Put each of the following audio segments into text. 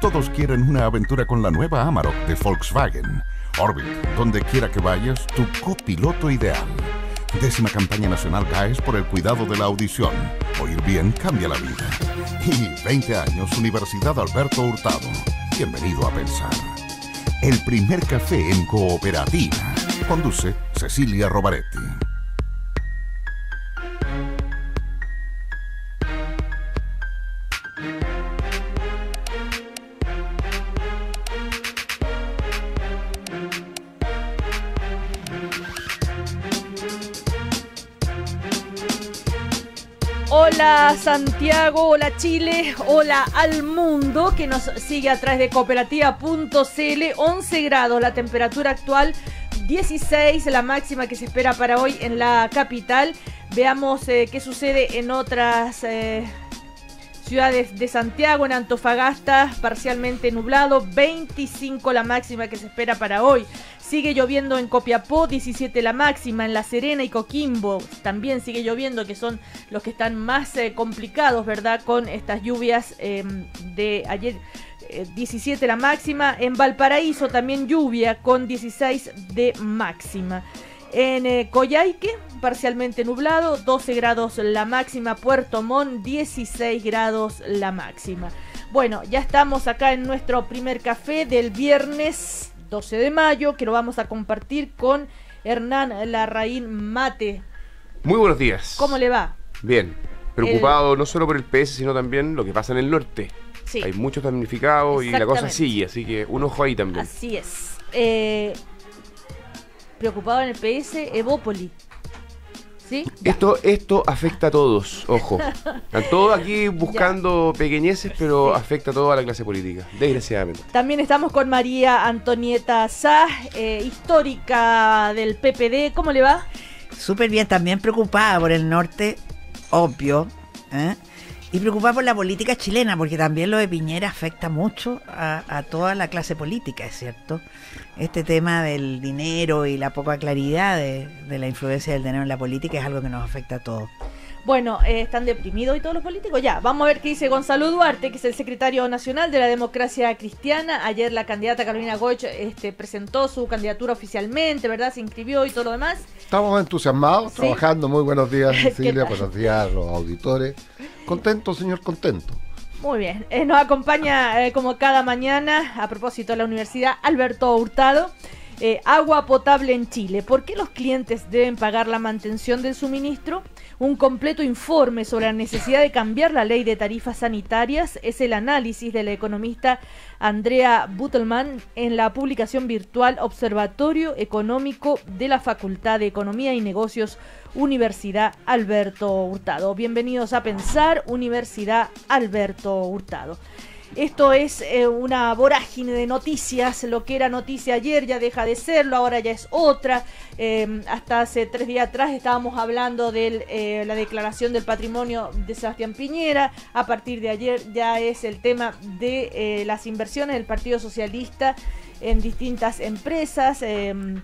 Todos quieren una aventura con la nueva Amarok de Volkswagen. Orbit, donde quiera que vayas, tu copiloto ideal. Décima campaña nacional CAES por el cuidado de la audición. Oír bien cambia la vida. Y 20 años Universidad Alberto Hurtado. Bienvenido a Pensar. El primer café en cooperativa. Conduce Cecilia Robaretti. Santiago, hola Chile, hola al mundo que nos sigue a través de cooperativa.cl. 11 grados la temperatura actual, 16 la máxima que se espera para hoy en la capital. Veamos eh, qué sucede en otras eh, ciudades de Santiago, en Antofagasta, parcialmente nublado, 25 la máxima que se espera para hoy. Sigue lloviendo en Copiapó, 17 la máxima, en La Serena y Coquimbo también sigue lloviendo, que son los que están más eh, complicados, ¿verdad? Con estas lluvias em, de ayer. 17 eh, la máxima. En Valparaíso también lluvia con 16 de máxima. En eh, parcialmente nublado, 12 grados la máxima. Puerto Montt, 16 grados la máxima. Bueno, ya estamos acá en nuestro primer café del viernes 12 de mayo, que lo vamos a compartir con Hernán Larraín Mate. Muy buenos días. ¿Cómo le va? Bien. Preocupado no solo por el PS, sino también lo que pasa en el norte. Sí. Hay muchos damnificados y la cosa sigue, así que un ojo ahí también. Así es. Eh, preocupado en el PS, Evópoli. Esto, esto afecta a todos, ojo. A todos aquí buscando pequeñeces, pero afecta a toda la clase política, desgraciadamente. También estamos con María Antonieta Sá, eh, histórica del PPD. ¿Cómo le va? Súper bien, también preocupada por el norte, obvio. ¿eh? Y preocupar por la política chilena, porque también lo de Piñera afecta mucho a, toda la clase política, es cierto. Este tema del dinero y la poca claridad de la influencia del dinero en la política es algo que nos afecta a todos. Bueno, eh, están deprimidos y todos los políticos. Ya, vamos a ver qué dice Gonzalo Duarte, que es el secretario nacional de la democracia cristiana. Ayer la candidata Carolina Goich este, presentó su candidatura oficialmente, ¿verdad? Se inscribió y todo lo demás. Estamos entusiasmados, trabajando. Muy buenos días, Cecilia. buenos días los auditores. Contento, señor, contento. Muy bien, eh, nos acompaña eh, como cada mañana, a propósito de la universidad, Alberto Hurtado. Eh, agua potable en Chile. ¿Por qué los clientes deben pagar la mantención del suministro? Un completo informe sobre la necesidad de cambiar la ley de tarifas sanitarias es el análisis de la economista Andrea Butelman en la publicación virtual Observatorio Económico de la Facultad de Economía y Negocios Universidad Alberto Hurtado. Bienvenidos a Pensar Universidad Alberto Hurtado. Esto es eh, una vorágine de noticias, lo que era noticia ayer ya deja de serlo, ahora ya es otra. Em, hasta hace tres días atrás estábamos hablando de eh, la declaración del patrimonio de Sebastián Piñera, a partir de ayer ya es el tema de eh, las inversiones del Partido Socialista en distintas empresas em,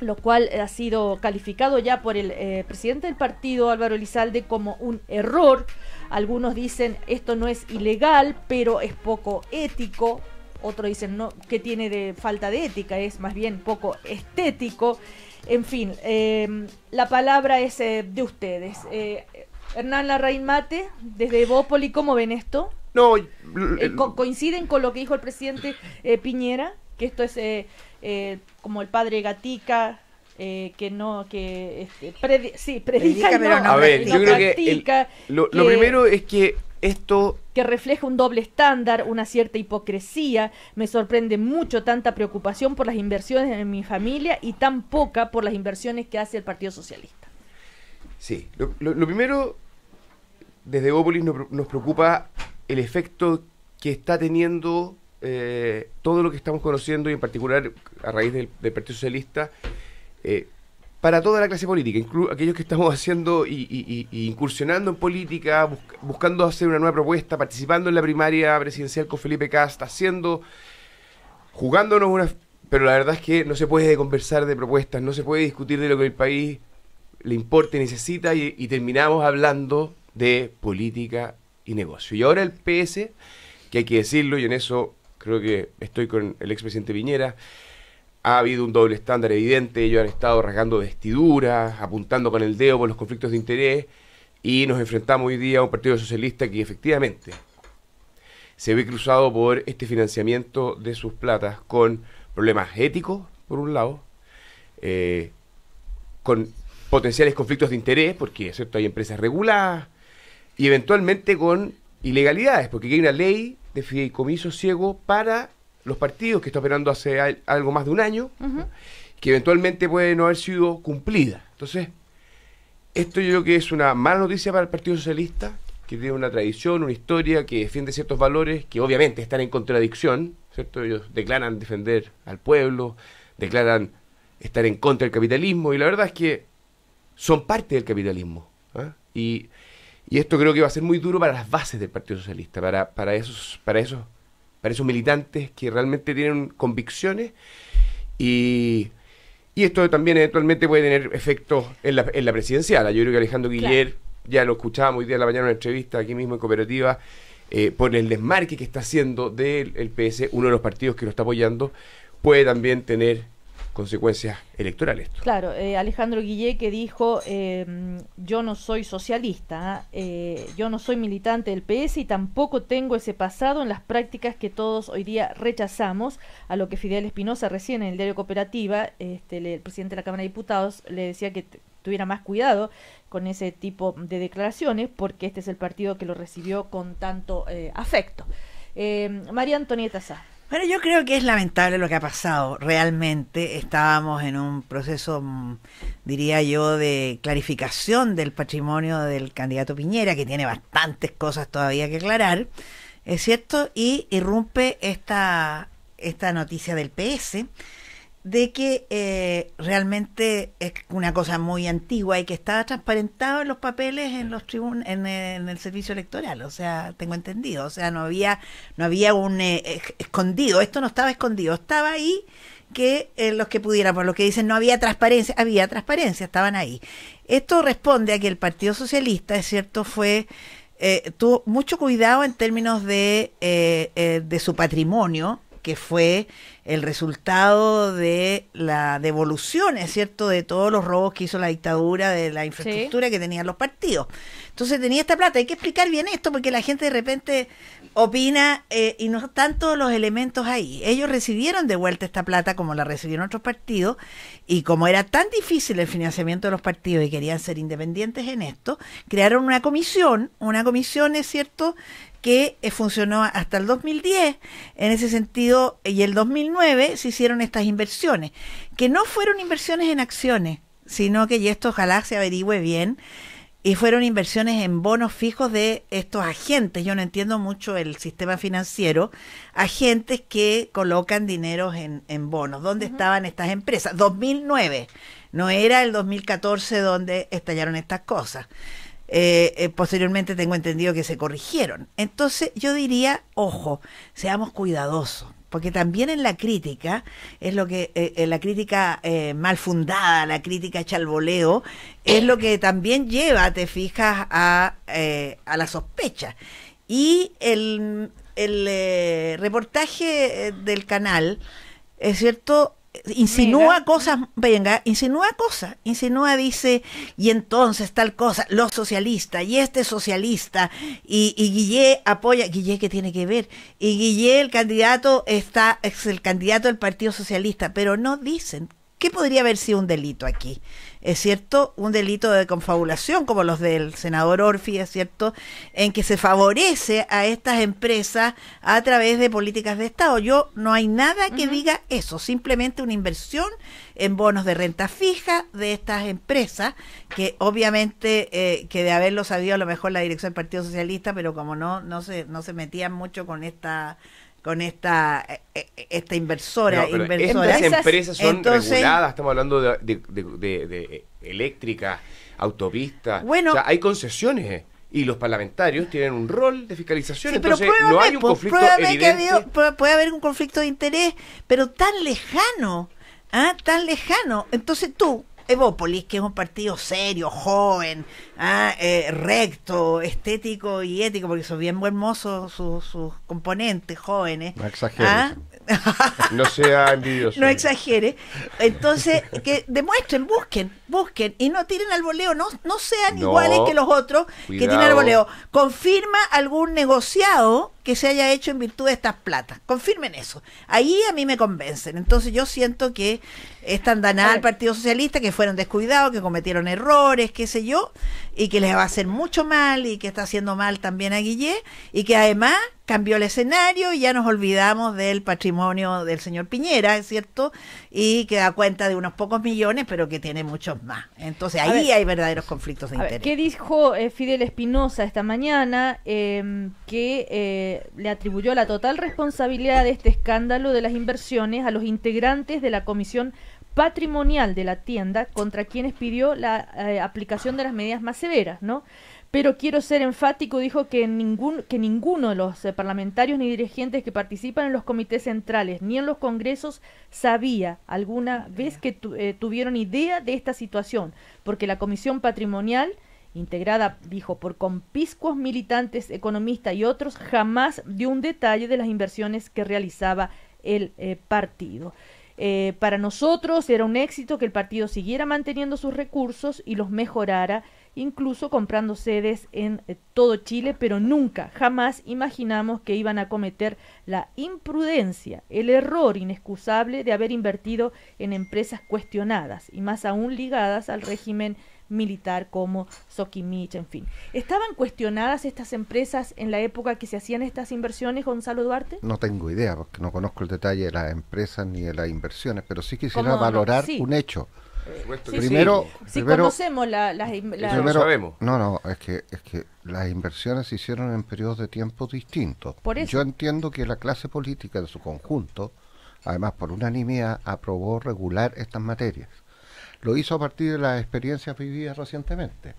lo cual ha sido calificado ya por el presidente del partido, Álvaro Elizalde, como un error. Algunos dicen esto no es ilegal, pero es poco ético. Otros dicen no, que tiene de falta de ética, es más bien poco estético. En fin, em, la palabra es eh, de ustedes. Eh, Hernán Larraín Mate, desde Evópoli, ¿cómo ven esto? No, eh, ¿Coinciden con lo que dijo el presidente Piñera? Que esto es como el padre Gatica, eh, que no, que este, sí, predica, no, lo, primero es que esto que refleja un doble estándar, una cierta hipocresía. Me sorprende mucho tanta preocupación por las inversiones en mi familia y tan poca por las inversiones que hace el Partido Socialista. Sí, lo, primero, desde Gópolis nos preocupa el efecto que está teniendo eh, todo lo que estamos conociendo y en particular a raíz del Partido Socialista eh, para toda la clase política, incluso aquellos que estamos haciendo y, incursionando en política, buscando hacer una nueva propuesta, participando en la primaria presidencial con Felipe Casta, haciendo, jugándonos una... Pero la verdad es que no se puede conversar de propuestas, no se puede discutir de lo que el país le importa y necesita y, terminamos hablando de política y negocio. Y ahora el PS, que hay que decirlo, y en eso creo que estoy con el expresidente Piñera, ha habido un doble estándar evidente, ellos han estado rasgando vestiduras, apuntando con el dedo por los conflictos de interés, y nos enfrentamos hoy día a un Partido Socialista que efectivamente se ve cruzado por este financiamiento de sus platas con problemas éticos, por un lado, eh, con potenciales conflictos de interés, porque hay empresas reguladas, y eventualmente con ilegalidades, porque hay una ley de fideicomiso ciego para los partidos, que está operando hace algo más de un año, que eventualmente puede no haber sido cumplida. Entonces, esto yo creo que es una mala noticia para el Partido Socialista, que tiene una tradición, una historia, que defiende ciertos valores que obviamente están en contradicción, ¿cierto? Ellos declaran defender al pueblo, declaran estar en contra del capitalismo, y la verdad es que son parte del capitalismo. ¿ah? Y, y, esto creo que va a ser muy duro para las bases del Partido Socialista, para, para esos, para esos para esos militantes que realmente tienen convicciones y, esto también eventualmente puede tener efectos en la, en la presidencial. Yo creo que Alejandro Guillier ya lo escuchábamos hoy día en la mañana en una entrevista aquí mismo en Cooperativa, eh, por el desmarque que está haciendo del PS, uno de los partidos que lo está apoyando, puede también tener consecuencias electorales. Claro, eh, Alejandro Guille que dijo, eh, yo no soy socialista, eh, yo no soy militante del PS y tampoco tengo ese pasado en las prácticas que todos hoy día rechazamos, a lo que Fidel Espinosa recién en el diario Cooperativa, este, el presidente de la Cámara de Diputados, le decía que tuviera más cuidado con ese tipo de declaraciones porque este es el partido que lo recibió con tanto afecto. María Antonieta Sá. Bueno, yo creo que es lamentable lo que ha pasado. Realmente estábamos en un proceso, mm, diría yo, de clarificación del patrimonio del candidato Piñera, que tiene bastantes cosas todavía que aclarar, ¿es cierto? Y irrumpe esta, esta noticia del PS de que eh, realmente es una cosa muy antigua y que estaba transparentado en los papeles en los en, el servicio electoral, o sea, tengo entendido, o sea, no había no había un eh, escondido, esto no estaba escondido, estaba ahí que eh, los que pudieran, por lo que dicen no había transparencia, había transparencia, estaban ahí. Esto responde a que el Partido Socialista, es cierto, fue tuvo mucho cuidado en términos de, de su patrimonio, que fue el resultado de la devolución, es cierto, de todos los robos que hizo la dictadura, de la infraestructura que tenían los partidos. Entonces tenía esta plata. Hay que explicar bien esto porque la gente de repente opina eh, y no están todos los elementos ahí. Ellos recibieron de vuelta esta plata como la recibieron otros partidos y como era tan difícil el financiamiento de los partidos y querían ser independientes en esto, crearon una comisión, una comisión, es cierto, que eh, funcionó hasta el 2010. En ese sentido, eh, y el 2009 se hicieron estas inversiones, que no fueron inversiones en acciones, sino que, y esto ojalá se averigüe bien, y fueron inversiones en bonos fijos de estos agentes. Yo no entiendo mucho el sistema financiero. Agentes que colocan dinero en, en bonos. ¿Dónde estaban estas empresas? 2009. No era el 2014 donde estallaron estas cosas. Eh, eh, posteriormente tengo entendido que se corrigieron. Entonces yo diría, ojo, seamos cuidadosos porque también en la crítica es lo que en eh, la crítica mal fundada, la crítica chalboleo, es lo que también lleva, te fijas, a, a la sospecha. Y el, el reportaje del canal, es cierto, insinúa cosas, venga, insinúa cosas, insinúa, dice, y entonces tal cosa, los socialistas, y este socialista, y, y Guillé apoya, Guillé que tiene que ver, y Guillé el candidato está, es el candidato del Partido Socialista, pero no dicen, ¿qué podría haber sido un delito aquí? es cierto, un delito de confabulación, como los del senador Orfi, es cierto, en que se favorece a estas empresas a través de políticas de Estado. Yo no hay nada que diga eso, simplemente una inversión en bonos de renta fija de estas empresas, que obviamente eh, que de haberlo sabido a lo mejor la dirección del Partido Socialista, pero como no, no se, no se metían mucho con esta con esta eh, eh, esta inversora, empresas son reguladas, estamos hablando de, eléctricas, de, bueno, hay concesiones eh, y los parlamentarios tienen un rol de fiscalización. Entonces, no hay un pues, conflicto puede haber un conflicto de interés, pero tan lejano, ¿ah? tan lejano. Entonces tú, Evópolis, que es un partido serio, joven, ah, eh, recto, estético y ético, porque son bien buen sus, sus componentes jóvenes. No exageres. Ah, No sea envidioso. No exagere. Entonces, que demuestren, busquen, busquen y no tiren al voleo, no, no sean iguales que los otros que tienen al voleo. Confirma algún negociado que se haya hecho en virtud de estas platas. Confirmen eso. Ahí a mí me convencen. Entonces yo siento que están danadas al Partido Socialista, que fueron descuidados, que cometieron errores, qué sé yo, y que les va a hacer mucho mal y que está haciendo mal también a Guillé y que además cambió el escenario y ya nos olvidamos del patrimonio del señor Piñera, ¿es cierto? Y que da cuenta de unos pocos millones, pero que tiene muchos más. Entonces ahí hay verdaderos conflictos de interés. ¿Qué dijo eh, Fidel Espinosa esta mañana? Em, que eh, le atribuyó la total responsabilidad de este escándalo de las inversiones a los integrantes de la Comisión Patrimonial de la tienda contra quienes pidió la eh, aplicación de las medidas más severas, ¿no? pero quiero ser enfático, dijo que, ningún, que ninguno de los eh, parlamentarios ni dirigentes que participan en los comités centrales ni en los congresos sabía alguna vez que eh, tuvieron idea de esta situación, porque la Comisión Patrimonial integrada, dijo, por compiscuos militantes, economistas y otros, jamás dio un detalle de las inversiones que realizaba el eh, partido. para nosotros era un éxito que el partido siguiera manteniendo sus recursos y los mejorara incluso comprando sedes en eh, todo Chile, pero nunca, jamás imaginamos que iban a cometer la imprudencia, el error inexcusable de haber invertido en empresas cuestionadas y más aún ligadas al régimen militar como Soquimich, en fin. ¿Estaban cuestionadas estas empresas en la época que se hacían estas inversiones, Gonzalo Duarte? No tengo idea, porque no conozco el detalle de las empresas ni de las inversiones, pero sí quisiera valorar un hecho primero, Si conocemos las... no No, es que, es que las inversiones se hicieron en periodos de tiempo distintos. Yo entiendo que la clase política De su conjunto, además por unanimidad, aprobó regular estas materias. Lo hizo a partir de las experiencias vividas recientemente.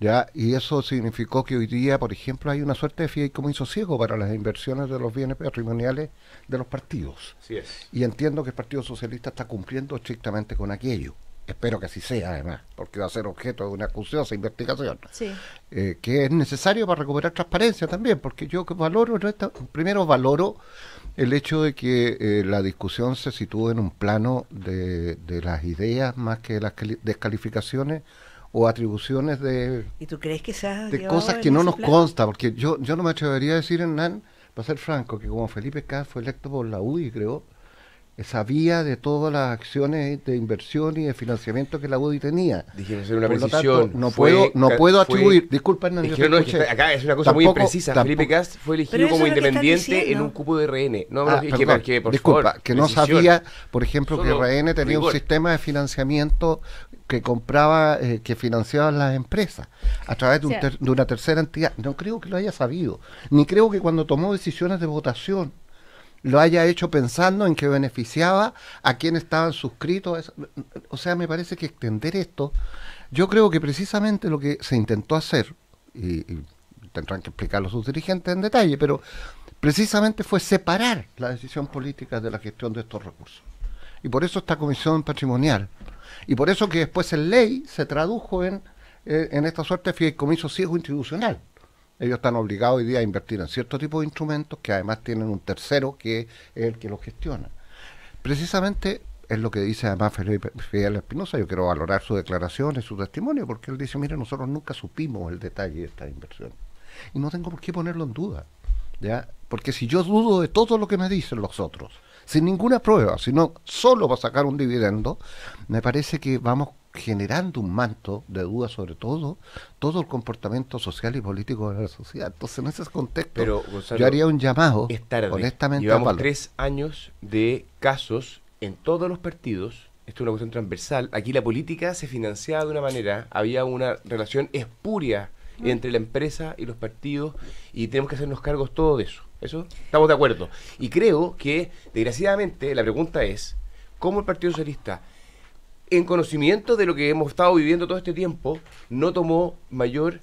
¿ya? Y eso significó que hoy día, por ejemplo, hay una suerte de fideicomiso ciego para las inversiones de los bienes patrimoniales de los partidos. Y entiendo que el Partido Socialista está cumpliendo estrictamente con aquello espero que así sea además, porque va a ser objeto de una acuciosa investigación, eh, que es necesario para recuperar transparencia también, porque yo valoro, primero valoro el hecho de que eh, la discusión se sitúe en un plano de, de las ideas más que de las descalificaciones o atribuciones de, ¿Y tú crees que de cosas que no nos consta, porque yo, yo no me atrevería a decir, Hernán, para ser franco, que como Felipe K fue electo por la UDI, creo, sabía de todas las acciones de inversión y de financiamiento que la UDI tenía. no, puedo, no puedo atribuir. Disculpa, Hernán. acá es una cosa muy imprecisa. Felipe Cast fue elegido como independiente en un cupo de RN. Ah, disculpa, que no sabía, por ejemplo, que RN tenía un sistema de financiamiento que compraba, eh, que financiaba las empresas a través de una tercera entidad. No creo que lo haya sabido. Ni creo que cuando tomó decisiones de votación lo haya hecho pensando en que beneficiaba a quienes estaban suscritos. O sea, me parece que extender esto, yo creo que precisamente lo que se intentó hacer, y, tendrán que explicarlo sus dirigentes en detalle, pero precisamente fue separar la decisión política de la gestión de estos recursos. Y por eso esta comisión patrimonial. Y por eso que después en ley se tradujo en, eh, en esta suerte de fideicomiso ciego institucional ellos están obligados hoy día a invertir en cierto tipo de instrumentos que además tienen un tercero que es el que los gestiona. Precisamente es lo que dice además Felipe Fidel Espinosa, yo quiero valorar su declaración y su testimonio, porque él dice, mire, nosotros nunca supimos el detalle de esta inversión. Y no tengo por qué ponerlo en duda, ¿ya? Porque si yo dudo de todo lo que me dicen los otros, sin ninguna prueba, sino solo para sacar un dividendo, me parece que vamos generando un manto de duda sobre todo todo el comportamiento social y político de la sociedad. Entonces, en ese contexto, yo haría un llamado, es tarde. honestamente. Llevamos tres años de casos en todos los partidos. Esto es una cuestión transversal. Aquí la política se financiaba de una manera, había una relación espuria mm. entre la empresa y los partidos y tenemos que hacernos cargos todo de eso. Eso estamos de acuerdo. Y creo que, desgraciadamente, la pregunta es, ¿cómo el Partido Socialista en conocimiento de lo que hemos estado viviendo todo este tiempo, no tomó mayor,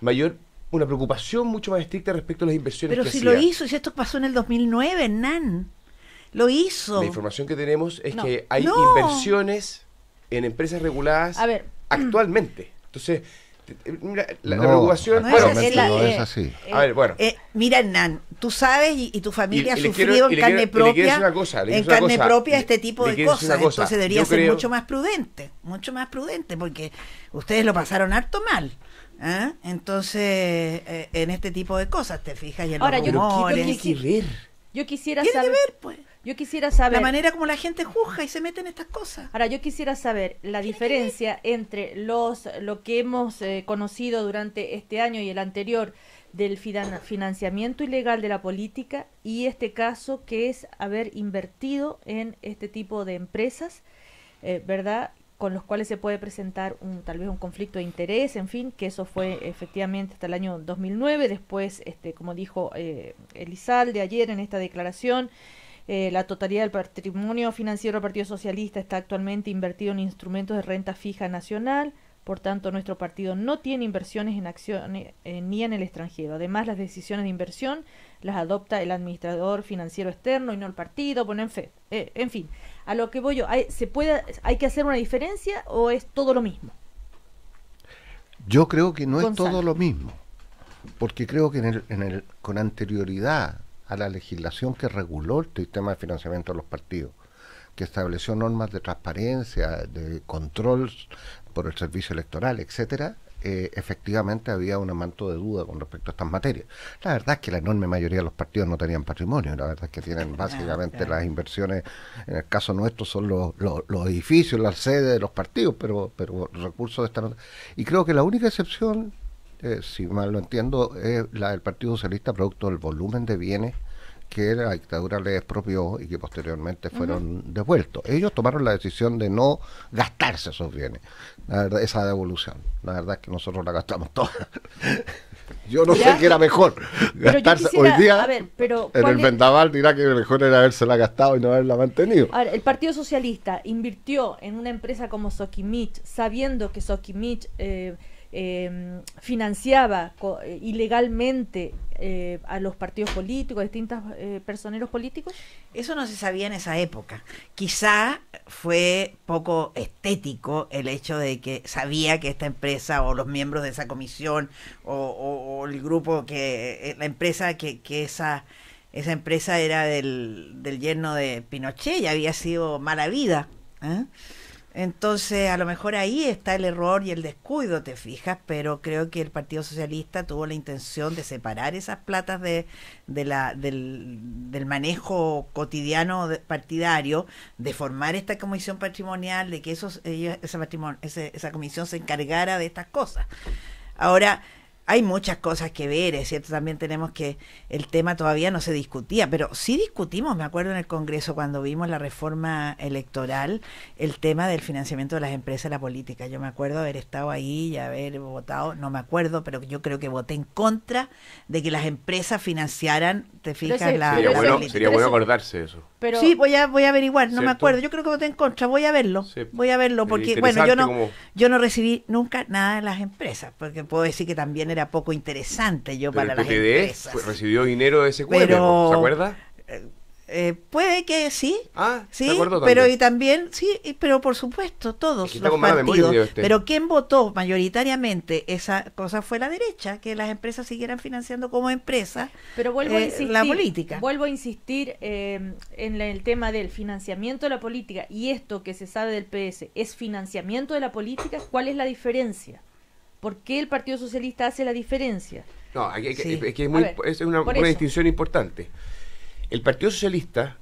mayor una preocupación mucho más estricta respecto a las inversiones. Pero si lo hizo, si esto pasó en el 2009, nan, lo hizo. La información que tenemos es que hay inversiones en empresas reguladas actualmente. Entonces, Mira, la, no, bueno, es, así. a ver, bueno. Eh, mira, Hernán, tú sabes y, tu familia ha sufrido en carne propia, en eh, carne propia este tipo de cosas. Entonces debería ser mucho más prudente, mucho más prudente, porque ustedes lo pasaron harto mal. ¿eh? Entonces, en este tipo de cosas, te fijas. Y en Ahora, yo, no yo, quisiera, yo quisiera saber. Que ver, pues? Yo quisiera saber... La manera como la gente juzga y se mete en estas cosas. Ahora, yo quisiera saber la diferencia entre los lo que hemos eh, conocido durante este año y el anterior del financiamiento ilegal de la política y este caso que es haber invertido en este tipo de empresas, eh, ¿verdad? con los cuales se puede presentar un, tal vez un conflicto de interés, en fin, que eso fue efectivamente hasta el año 2009, después, este, como dijo eh, Elizalde ayer en esta declaración, eh, la totalidad del patrimonio financiero del Partido Socialista está actualmente invertido en instrumentos de renta fija nacional. Por tanto, nuestro partido no tiene inversiones en acciones eh, ni en el extranjero. Además, las decisiones de inversión las adopta el administrador financiero externo y no el partido. Bueno, en, fe, eh, en fin, a lo que voy yo, ¿hay, se puede, ¿hay que hacer una diferencia o es todo lo mismo? Yo creo que no es todo lo mismo, porque creo que con anterioridad a la legislación que reguló el sistema de financiamiento de los partidos, que estableció normas de transparencia, de control por el servicio electoral, etcétera, eh, efectivamente había un amanto de duda con respecto a estas materias. La verdad es que la enorme mayoría de los partidos no tenían patrimonio, la verdad es que tienen ah, básicamente las inversiones, en el caso nuestro son los, los, edificios, las sedes de los partidos, pero, pero recursos de esta... Y creo que la única excepción eh, si mal lo entiendo, es eh, la del Partido Socialista producto del volumen de bienes que la dictadura le expropió y que posteriormente fueron devueltos. Ellos tomaron la decisión de no gastarse esos bienes, esa devolución. La verdad es que nosotros la gastamos toda. yo no sé qué era mejor gastarse hoy día. pero en el vendaval dirá que lo mejor era la gastado y no haberla mantenido. el Partido Socialista invirtió en una empresa como Sokimich, sabiendo que Sokimich... Eh, Em, eh, financiaba ilegalmente eh, a los partidos políticos, a distintos eh, personeros políticos? Eso no se sabía en esa época. Quizá fue poco estético el hecho de que sabía que esta empresa o los miembros de esa comisión o, el grupo que eh, la empresa que, esa esa empresa era del, del yerno de Pinochet y había sido mala vida. ¿eh? Entonces, a lo mejor ahí está el error y el descuido, te fijas, pero creo que el Partido Socialista tuvo la intención de separar esas platas de, de la, del, manejo cotidiano partidario, de formar esta comisión patrimonial, de que esos, esa, esa comisión se encargara de estas cosas. Ahora, hay muchas cosas que ver, es cierto, también tenemos que el tema todavía no se discutía, pero sí discutimos, me acuerdo en el Congreso cuando vimos la reforma electoral, el tema del financiamiento de las empresas y la política. Yo me acuerdo haber estado ahí y haber votado, no me acuerdo, pero yo creo que voté en contra de que las empresas financiaran, te fijas, la, sería, bueno, acordarse eso. sí, voy a, voy a averiguar, no me acuerdo, yo creo que voté en contra, voy a verlo, voy a verlo, porque bueno, yo no, yo no recibí nunca nada de las empresas, porque puedo decir que también era poco interesante yo para las empresas. recibió dinero de ese cuerpo, ¿se acuerda? Eh, eh, puede que sí. Ah, sí, pero y también sí, pero por supuesto todos los partidos. Pero quien votó mayoritariamente esa cosa fue la derecha, que las empresas siguieran financiando como empresas. Pero vuelvo a eh, insistir, la política. Vuelvo a insistir en el tema del financiamiento de la política y esto que se sabe del PS es financiamiento de la política. ¿Cuál es la diferencia? ¿Por qué el Partido Socialista hace la diferencia? No, es, que es, una, distinción importante. El Partido Socialista,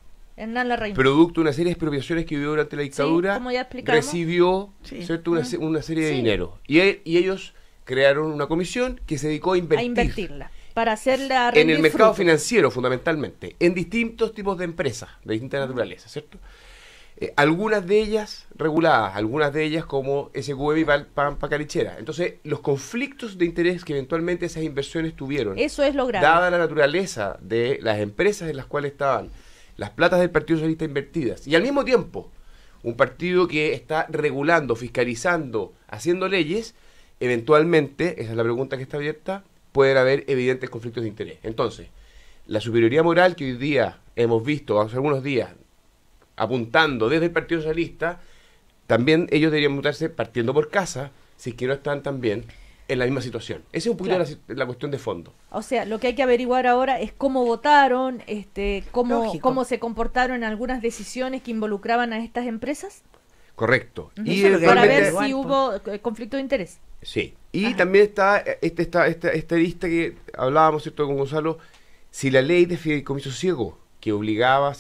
producto de una serie de expropiaciones que vivió durante la dictadura, recibió ¿cierto? Mm. Una, serie de dinero. E, y, ellos crearon una comisión que se dedicó a invertir. A invertirla. Para hacerla En el mercado financiero, fundamentalmente. En distintos tipos de empresas, de distintas naturalezas, ¿cierto? Eh, algunas de ellas reguladas, algunas de ellas como SQM y Pampa Carichera. Entonces, los conflictos de interés que eventualmente esas inversiones tuvieron, dada la naturaleza de las empresas en las cuales estaban, las platas del Partido Socialista invertidas, y al mismo tiempo, un partido que está regulando, fiscalizando, haciendo leyes, eventualmente, esa es la pregunta que está abierta, pueden haber evidentes conflictos de interés. Entonces, la superioridad moral que hoy día hemos visto, hace algunos días, apuntando desde el Partido Socialista, también ellos deberían mutarse partiendo por casa, si es que no están también en la misma situación. Esa es un poquito la, cuestión de fondo. O sea, lo que hay que averiguar ahora es cómo votaron, este, cómo, se comportaron en algunas decisiones que involucraban a estas empresas. Correcto. y para ver si hubo eh, conflicto de interés. Sí. Y también está eh, este esta, lista que hablábamos, con Gonzalo, si la ley de fideicomiso ciego que obligaba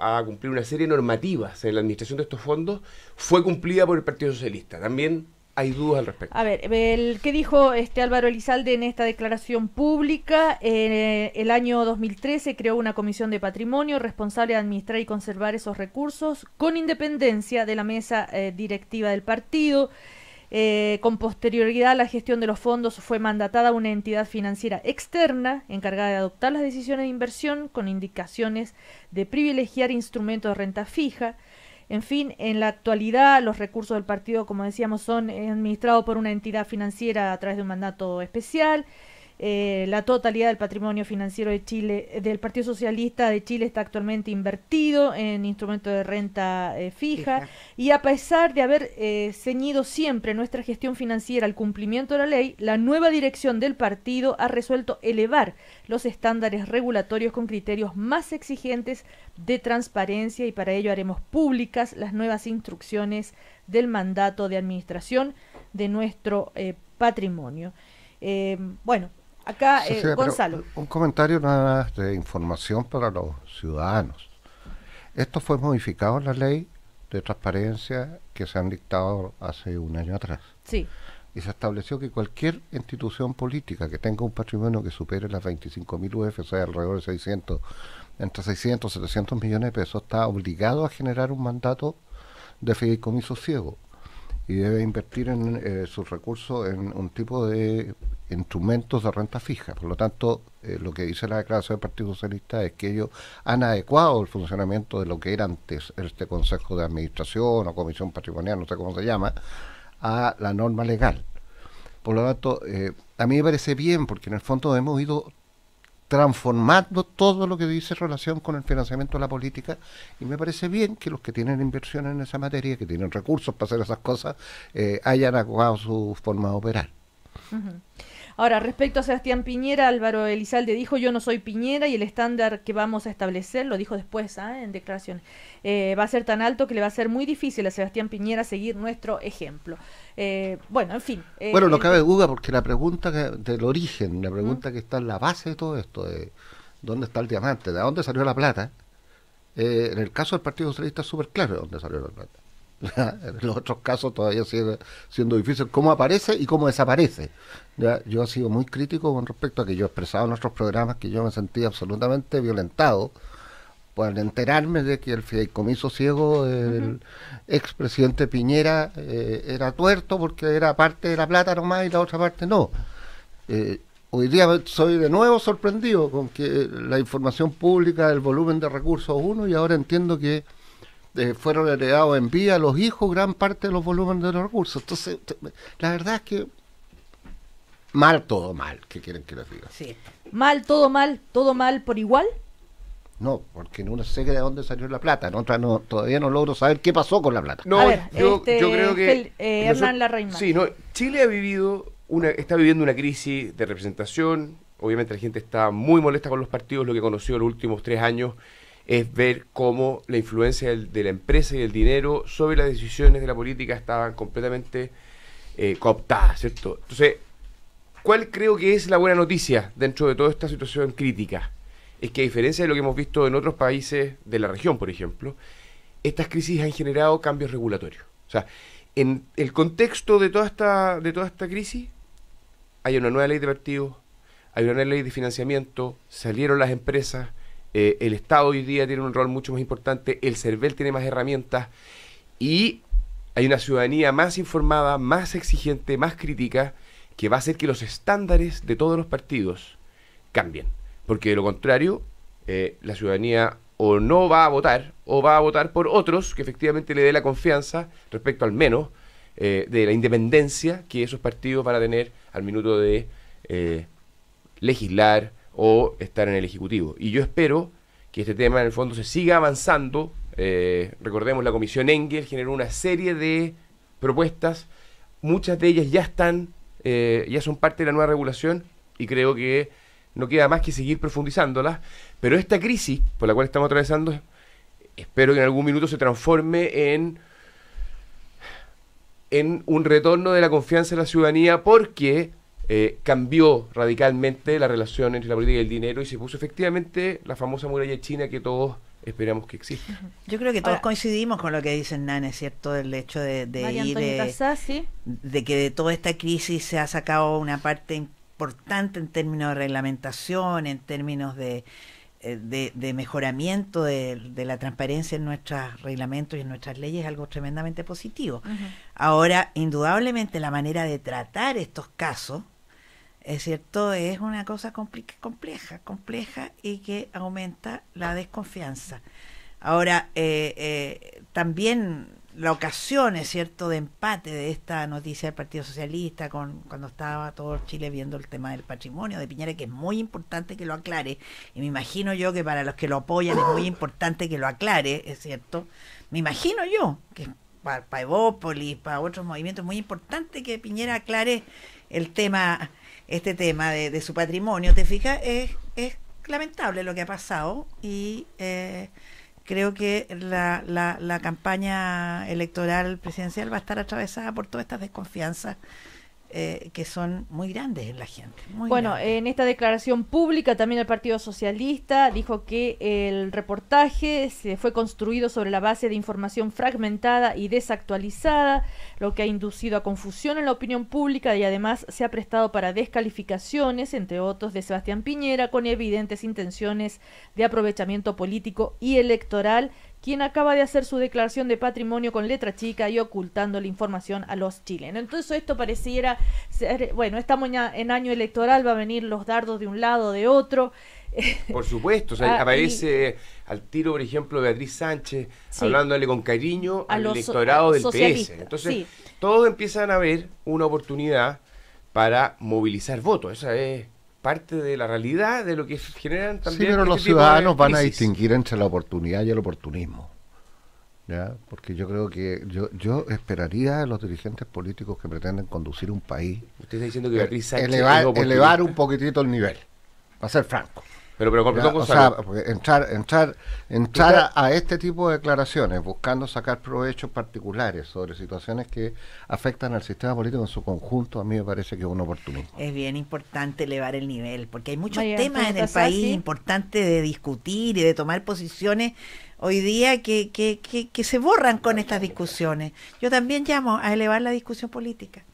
a cumplir una serie de normativas en la administración de estos fondos, fue cumplida por el Partido Socialista. También hay dudas al respecto. A ver, el, ¿qué dijo este Álvaro Elizalde en esta declaración pública? Eh, el año 2013 creó una comisión de patrimonio responsable de administrar y conservar esos recursos con independencia de la mesa eh, directiva del partido. Eh, con posterioridad a la gestión de los fondos fue mandatada una entidad financiera externa encargada de adoptar las decisiones de inversión con indicaciones de privilegiar instrumentos de renta fija. En fin, en la actualidad los recursos del partido, como decíamos, son administrados por una entidad financiera a través de un mandato especial. Eh, la totalidad del patrimonio financiero de Chile, eh, del Partido Socialista de Chile está actualmente invertido en instrumentos de renta eh, fija, y a pesar de haber ceñido siempre nuestra gestión financiera al cumplimiento de la ley, la nueva dirección del partido ha resuelto elevar los estándares regulatorios con criterios más exigentes de transparencia y para ello haremos públicas las nuevas instrucciones del mandato de administración de nuestro patrimonio. bueno, Acá, eh, Gonzalo. Un comentario nada más de información para los ciudadanos. Esto fue modificado en la ley de transparencia que se han dictado hace un año atrás. Sí. Y se estableció que cualquier institución política que tenga un patrimonio que supere las 25.000 sea, alrededor de 600, entre 600 y 700 millones de pesos, está obligado a generar un mandato de fideicomiso ciego y debe invertir en, eh, sus recursos en un tipo de instrumentos de renta fija. Por lo tanto, eh, lo que dice la declaración del Partido Socialista es que ellos han adecuado el funcionamiento de lo que era antes este Consejo de Administración o Comisión Patrimonial, no sé cómo se llama, a la norma legal. Por lo tanto, eh, a mí me parece bien, porque en el fondo hemos ido transformando todo lo que dice relación con el financiamiento de la política y me parece bien que los que tienen inversiones en esa materia, que tienen recursos para hacer esas cosas, eh, hayan acogido su forma de operar. Ahora, respecto a Sebastián Piñera, Álvaro Elizalde dijo, yo no soy Piñera y el estándar que vamos a establecer, lo dijo después ¿ah? en declaraciones, eh, va a ser tan alto que le va a ser muy difícil a Sebastián Piñera seguir nuestro ejemplo. Eh, bueno, en fin. Eh, bueno, no cabe duda porque la pregunta del origen, la pregunta que está en la base de todo esto, de dónde está el diamante, de dónde salió la plata, en el caso del Partido Socialista es súper claro de dónde salió la plata. En los otros casos todavía sigue siendo difícil cómo aparece y cómo desaparece. Yo he sido muy crítico con respecto a que yo expresaba en nuestros programas que yo me sentía absolutamente violentado por enterarme de que el fideicomiso ciego del expresidente Piñera eh, era tuerto porque era parte de la plata nomás y la otra parte no. Eh, hoy día soy de nuevo sorprendido con que la información pública, del volumen de recursos uno, y ahora entiendo que eh, fueron heredados en vida a los hijos gran parte de los volúmenes de los recursos. Entonces, la verdad es que mal todo mal, que quieren que les diga? Sí. Mal todo mal, todo mal por igual. No, porque no sé de dónde salió la plata, no, todavía no logro saber qué pasó con la plata. No, ver, yo, este, creo que... Eh, Hernán Larraín. Sí, no, Chile ha vivido, una, está viviendo una crisis de representación, obviamente la gente está muy molesta con los partidos, lo que conoció en los últimos tres años es ver cómo la influencia de la empresa y el dinero sobre las decisiones de la política estaban completamente eh, cooptadas, ¿cierto? Entonces, ¿cuál creo que es la buena noticia dentro de toda esta situación crítica? Es que a diferencia de lo que hemos visto en otros países de la región, por ejemplo, estas crisis han generado cambios regulatorios. O sea, en el contexto de toda esta, de toda esta crisis, hay una nueva ley de partidos, hay una nueva ley de financiamiento, salieron las empresas, eh, el Estado hoy día tiene un rol mucho más importante, el CERVEL tiene más herramientas y hay una ciudadanía más informada, más exigente, más crítica, que va a hacer que los estándares de todos los partidos cambien. Porque de lo contrario, eh, la ciudadanía o no va a votar o va a votar por otros que efectivamente le dé la confianza respecto al menos eh, de la independencia que esos partidos van a tener al minuto de legislar, o estar en el Ejecutivo. Y yo espero que este tema en el fondo se siga avanzando. Eh, recordemos, la Comisión Engel generó una serie de propuestas, muchas de ellas ya están, eh, ya son parte de la nueva regulación y creo que no queda más que seguir profundizándolas. Pero esta crisis por la cual estamos atravesando, espero que en algún minuto se transforme en en un retorno de la confianza de la ciudadanía porque eh, cambió radicalmente la relación entre la política y el dinero y se puso efectivamente la famosa muralla china que todos esperamos que exista. Yo creo que todos coincidimos con lo que dicen Nanes ¿cierto? El hecho de, de eh, De, que de toda esta crisis se ha sacado una parte importante en términos de reglamentación, en términos de... Eh, de, mejoramiento de, la transparencia en nuestros reglamentos y en nuestras leyes algo tremendamente positivo. Ahora, indudablemente, la manera de tratar estos casos es cierto, es una cosa compleja, compleja y que aumenta la desconfianza. Ahora, eh, eh, también la ocasión, es cierto, de empate de esta noticia del Partido Socialista con cuando estaba todo Chile viendo el tema del patrimonio de Piñera, que es muy importante que lo aclare, y me imagino yo que para los que lo apoyan es muy importante que lo aclare, es cierto, me imagino yo que para, para Evópolis, para otros movimientos, es muy importante que Piñera aclare el tema este tema de, de su patrimonio, te fijas, es, es lamentable lo que ha pasado y eh, creo que la, la, la, campaña electoral presidencial va a estar atravesada por todas estas desconfianzas eh, que son muy grandes en la gente. bueno, en esta declaración pública también el Partido Socialista dijo que el reportaje se fue construido sobre la base de información fragmentada y desactualizada, lo que ha inducido a confusión en la opinión pública y además se ha prestado para descalificaciones, entre otros, de Sebastián Piñera con evidentes intenciones de aprovechamiento político y electoral quien acaba de hacer su declaración de patrimonio con letra chica y ocultando la información a los chilenos. Entonces esto pareciera ser, bueno, estamos en año electoral, va a venir los dardos de un lado, de otro. Por supuesto, ah, aparece al tiro, por ejemplo, Beatriz Sánchez hablándole con cariño al electorado del PS. Entonces, todos empiezan a ver una oportunidad para movilizar votos. Esa es parte de la realidad de lo que generan también. pero este los ciudadanos van a distinguir entre la oportunidad y el oportunismo. ¿ya? Porque yo creo que yo, yo esperaría a los dirigentes políticos que pretenden conducir un país. diciendo que elevar, elevar un poquitito el nivel, para ser franco. Pero, pero o sea, entrar, entrar, entrar a, este tipo de declaraciones buscando sacar provechos particulares sobre situaciones que afectan al sistema político en su conjunto, a mí me parece que es un oportunismo. Es bien importante elevar el nivel, porque hay muchos temas en el país importantes de discutir y de tomar posiciones hoy día que se borran con estas discusiones. Yo también llamo a elevar la discusión política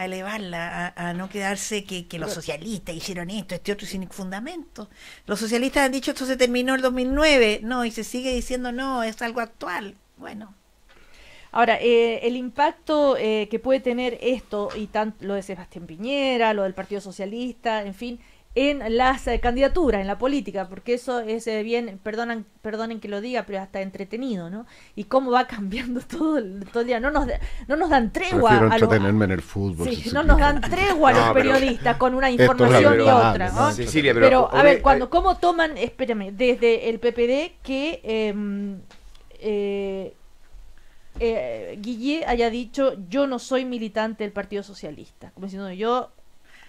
a elevarla, a, no quedarse que, los socialistas hicieron esto, este otro sin fundamento. Los socialistas han dicho esto se terminó el 2009, no, y se sigue diciendo no, es algo actual. Bueno. Ahora, eh, el impacto eh, que puede tener esto y tanto lo de Sebastián Piñera, lo del Partido Socialista, en fin, en las eh, candidaturas, en la política, porque eso es eh, bien, perdonan, perdonen que lo diga, pero hasta entretenido, ¿no? Y cómo va cambiando todo, todo el día. No nos, no nos dan tregua. A en el fútbol. no nos dan tregua los periodistas con una información y otra. pero, a ver, cuando, ¿cómo toman, espérame, desde el PPD que em, eh, eh, Guillé haya dicho yo no soy militante del Partido Socialista, como diciendo yo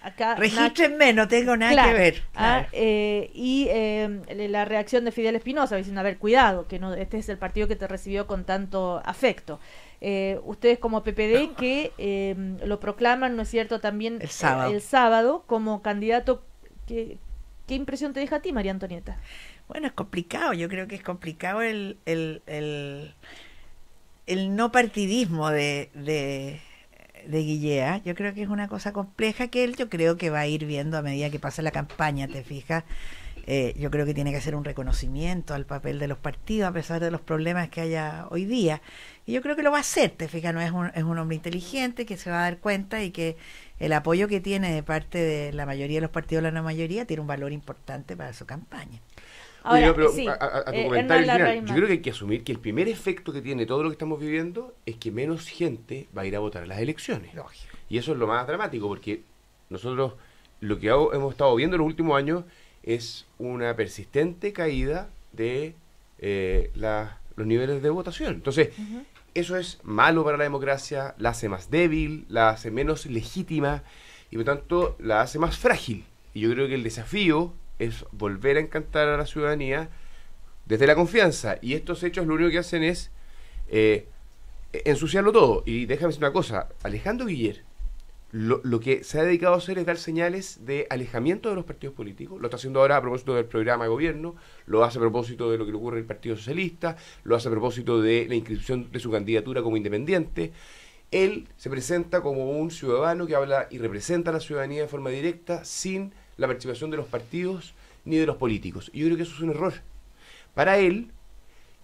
acá. Regístrenme, no tengo nada que ver. Ah, eh, y eh, la reacción de Fidel Espinosa diciendo: A ver, cuidado, que no, este es el partido que te recibió con tanto afecto. Eh, ustedes como PPD que lo proclaman, ¿no es cierto?, también el sábado, como candidato. ¿Qué impresión te deja a ti, María Antonieta? Bueno, es complicado, yo creo que es complicado el, el, no partidismo de, de Guillea. Yo creo que es una cosa compleja que él yo creo que va a ir viendo a medida que pasa la campaña, ¿te fijas? Eh, yo creo que tiene que hacer un reconocimiento al papel de los partidos a pesar de los problemas que haya hoy día. Y yo creo que lo va a hacer, te fijas, no es un, es un hombre inteligente que se va a dar cuenta y que el apoyo que tiene de parte de la mayoría de los partidos, la no mayoría, tiene un valor importante para su campaña a, tu eh, comentario yo creo que hay que asumir que el primer efecto que tiene todo lo que estamos viviendo es que menos gente va a ir a votar a las elecciones. Y eso es lo más dramático, porque nosotros lo que hemos estado viendo en los últimos años es una persistente caída de eh, los niveles de votación. Entonces, eso es malo para la democracia, la hace más débil, la hace menos legítima y por tanto la hace más frágil. Y yo creo que el desafío es volver a encantar a la ciudadanía desde la confianza. Y estos hechos lo único que hacen es eh, ensuciarlo todo. Y déjame decir una cosa, Alejandro Guiller, lo, lo, que se ha dedicado a hacer es dar señales de alejamiento de los partidos políticos. Lo está haciendo ahora a propósito del programa de gobierno, lo hace a propósito de lo que le ocurre al Partido Socialista, lo hace a propósito de la inscripción de su candidatura como independiente. Él se presenta como un ciudadano que habla y representa a la ciudadanía de forma directa sin la participación de los partidos ni de los políticos. Y yo creo que eso es un error. Para él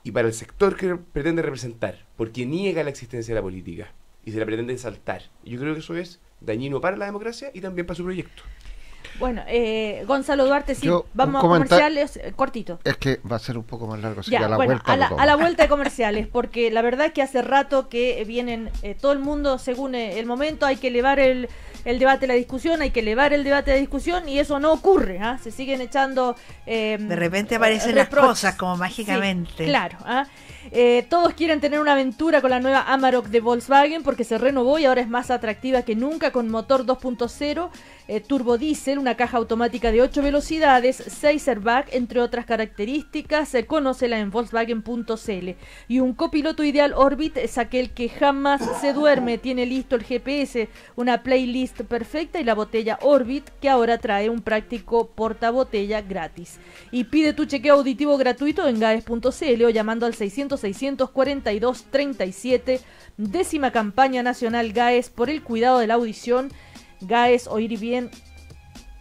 y para el sector que pretende representar, porque niega la existencia de la política y se la pretende saltar. Yo creo que eso es dañino para la democracia y también para su proyecto. Bueno, eh, Gonzalo Duarte, sí, vamos a comerciales eh, cortito. Es que va a ser un poco más largo, a la vuelta. A la, vuelta de comerciales, porque la verdad es que hace rato que eh, vienen todo el mundo según el momento, hay que elevar el, el debate la discusión, hay que elevar el debate la discusión y eso no ocurre, ¿ah? se siguen echando... Em, de repente aparecen las cosas como mágicamente. claro, ¿ah? todos quieren tener una aventura con la nueva Amarok de Volkswagen porque se renovó y ahora es más atractiva que nunca con motor 2.0. Eh, ...Turbo Diesel, una caja automática de 8 velocidades, 6 entre otras características. conoce la en Volkswagen.cl. Y un copiloto ideal Orbit es aquel que jamás se duerme. Tiene listo el GPS, una playlist perfecta y la botella Orbit, que ahora trae un práctico portabotella gratis. Y pide tu chequeo auditivo gratuito en GAES.cl o llamando al 600-642-37, décima campaña nacional GAES por el cuidado de la audición Gaes oír bien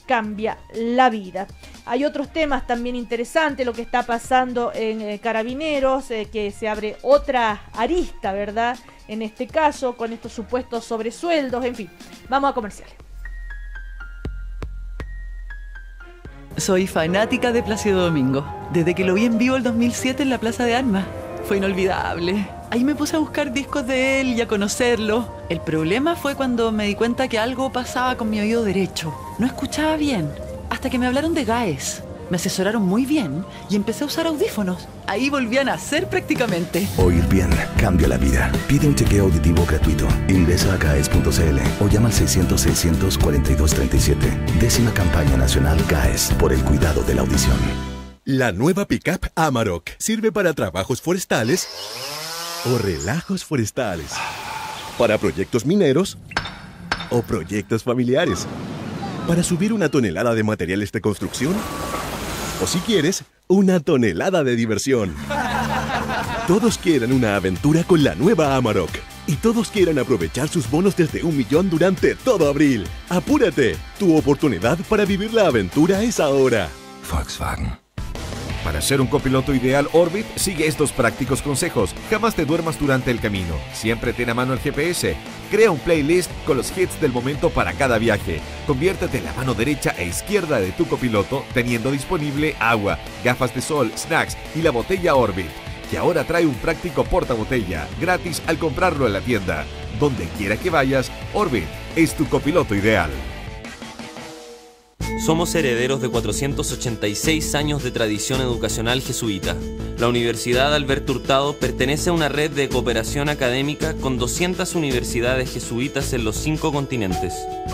cambia la vida. Hay otros temas también interesantes, lo que está pasando en eh, Carabineros, eh, que se abre otra arista, ¿verdad? En este caso, con estos supuestos sobresueldos, en fin, vamos a comerciales. Soy fanática de Plácido Domingo, desde que lo vi en vivo el 2007 en la Plaza de Armas. Fue inolvidable. Ahí me puse a buscar discos de él y a conocerlo. El problema fue cuando me di cuenta que algo pasaba con mi oído derecho. No escuchaba bien. Hasta que me hablaron de Gaes. Me asesoraron muy bien y empecé a usar audífonos. Ahí volví a nacer prácticamente. Oír bien cambia la vida. Pide un chequeo auditivo gratuito. Ingresa a gaes.cl o llama al 600-642-37. Décima campaña nacional Gaes por el cuidado de la audición. La nueva pickup Amarok sirve para trabajos forestales o relajos forestales, para proyectos mineros o proyectos familiares, para subir una tonelada de materiales de construcción o si quieres, una tonelada de diversión. Todos quieren una aventura con la nueva Amarok y todos quieran aprovechar sus bonos desde un millón durante todo abril. Apúrate, tu oportunidad para vivir la aventura es ahora. Volkswagen. Para ser un copiloto ideal Orbit, sigue estos prácticos consejos. Jamás te duermas durante el camino. Siempre ten a mano el GPS. Crea un playlist con los hits del momento para cada viaje. Conviértete en la mano derecha e izquierda de tu copiloto teniendo disponible agua, gafas de sol, snacks y la botella Orbit, que ahora trae un práctico portabotella gratis al comprarlo en la tienda. Donde quiera que vayas, Orbit es tu copiloto ideal. Somos herederos de 486 años de tradición educacional jesuita. La Universidad Alberto Hurtado pertenece a una red de cooperación académica con 200 universidades jesuitas en los cinco continentes.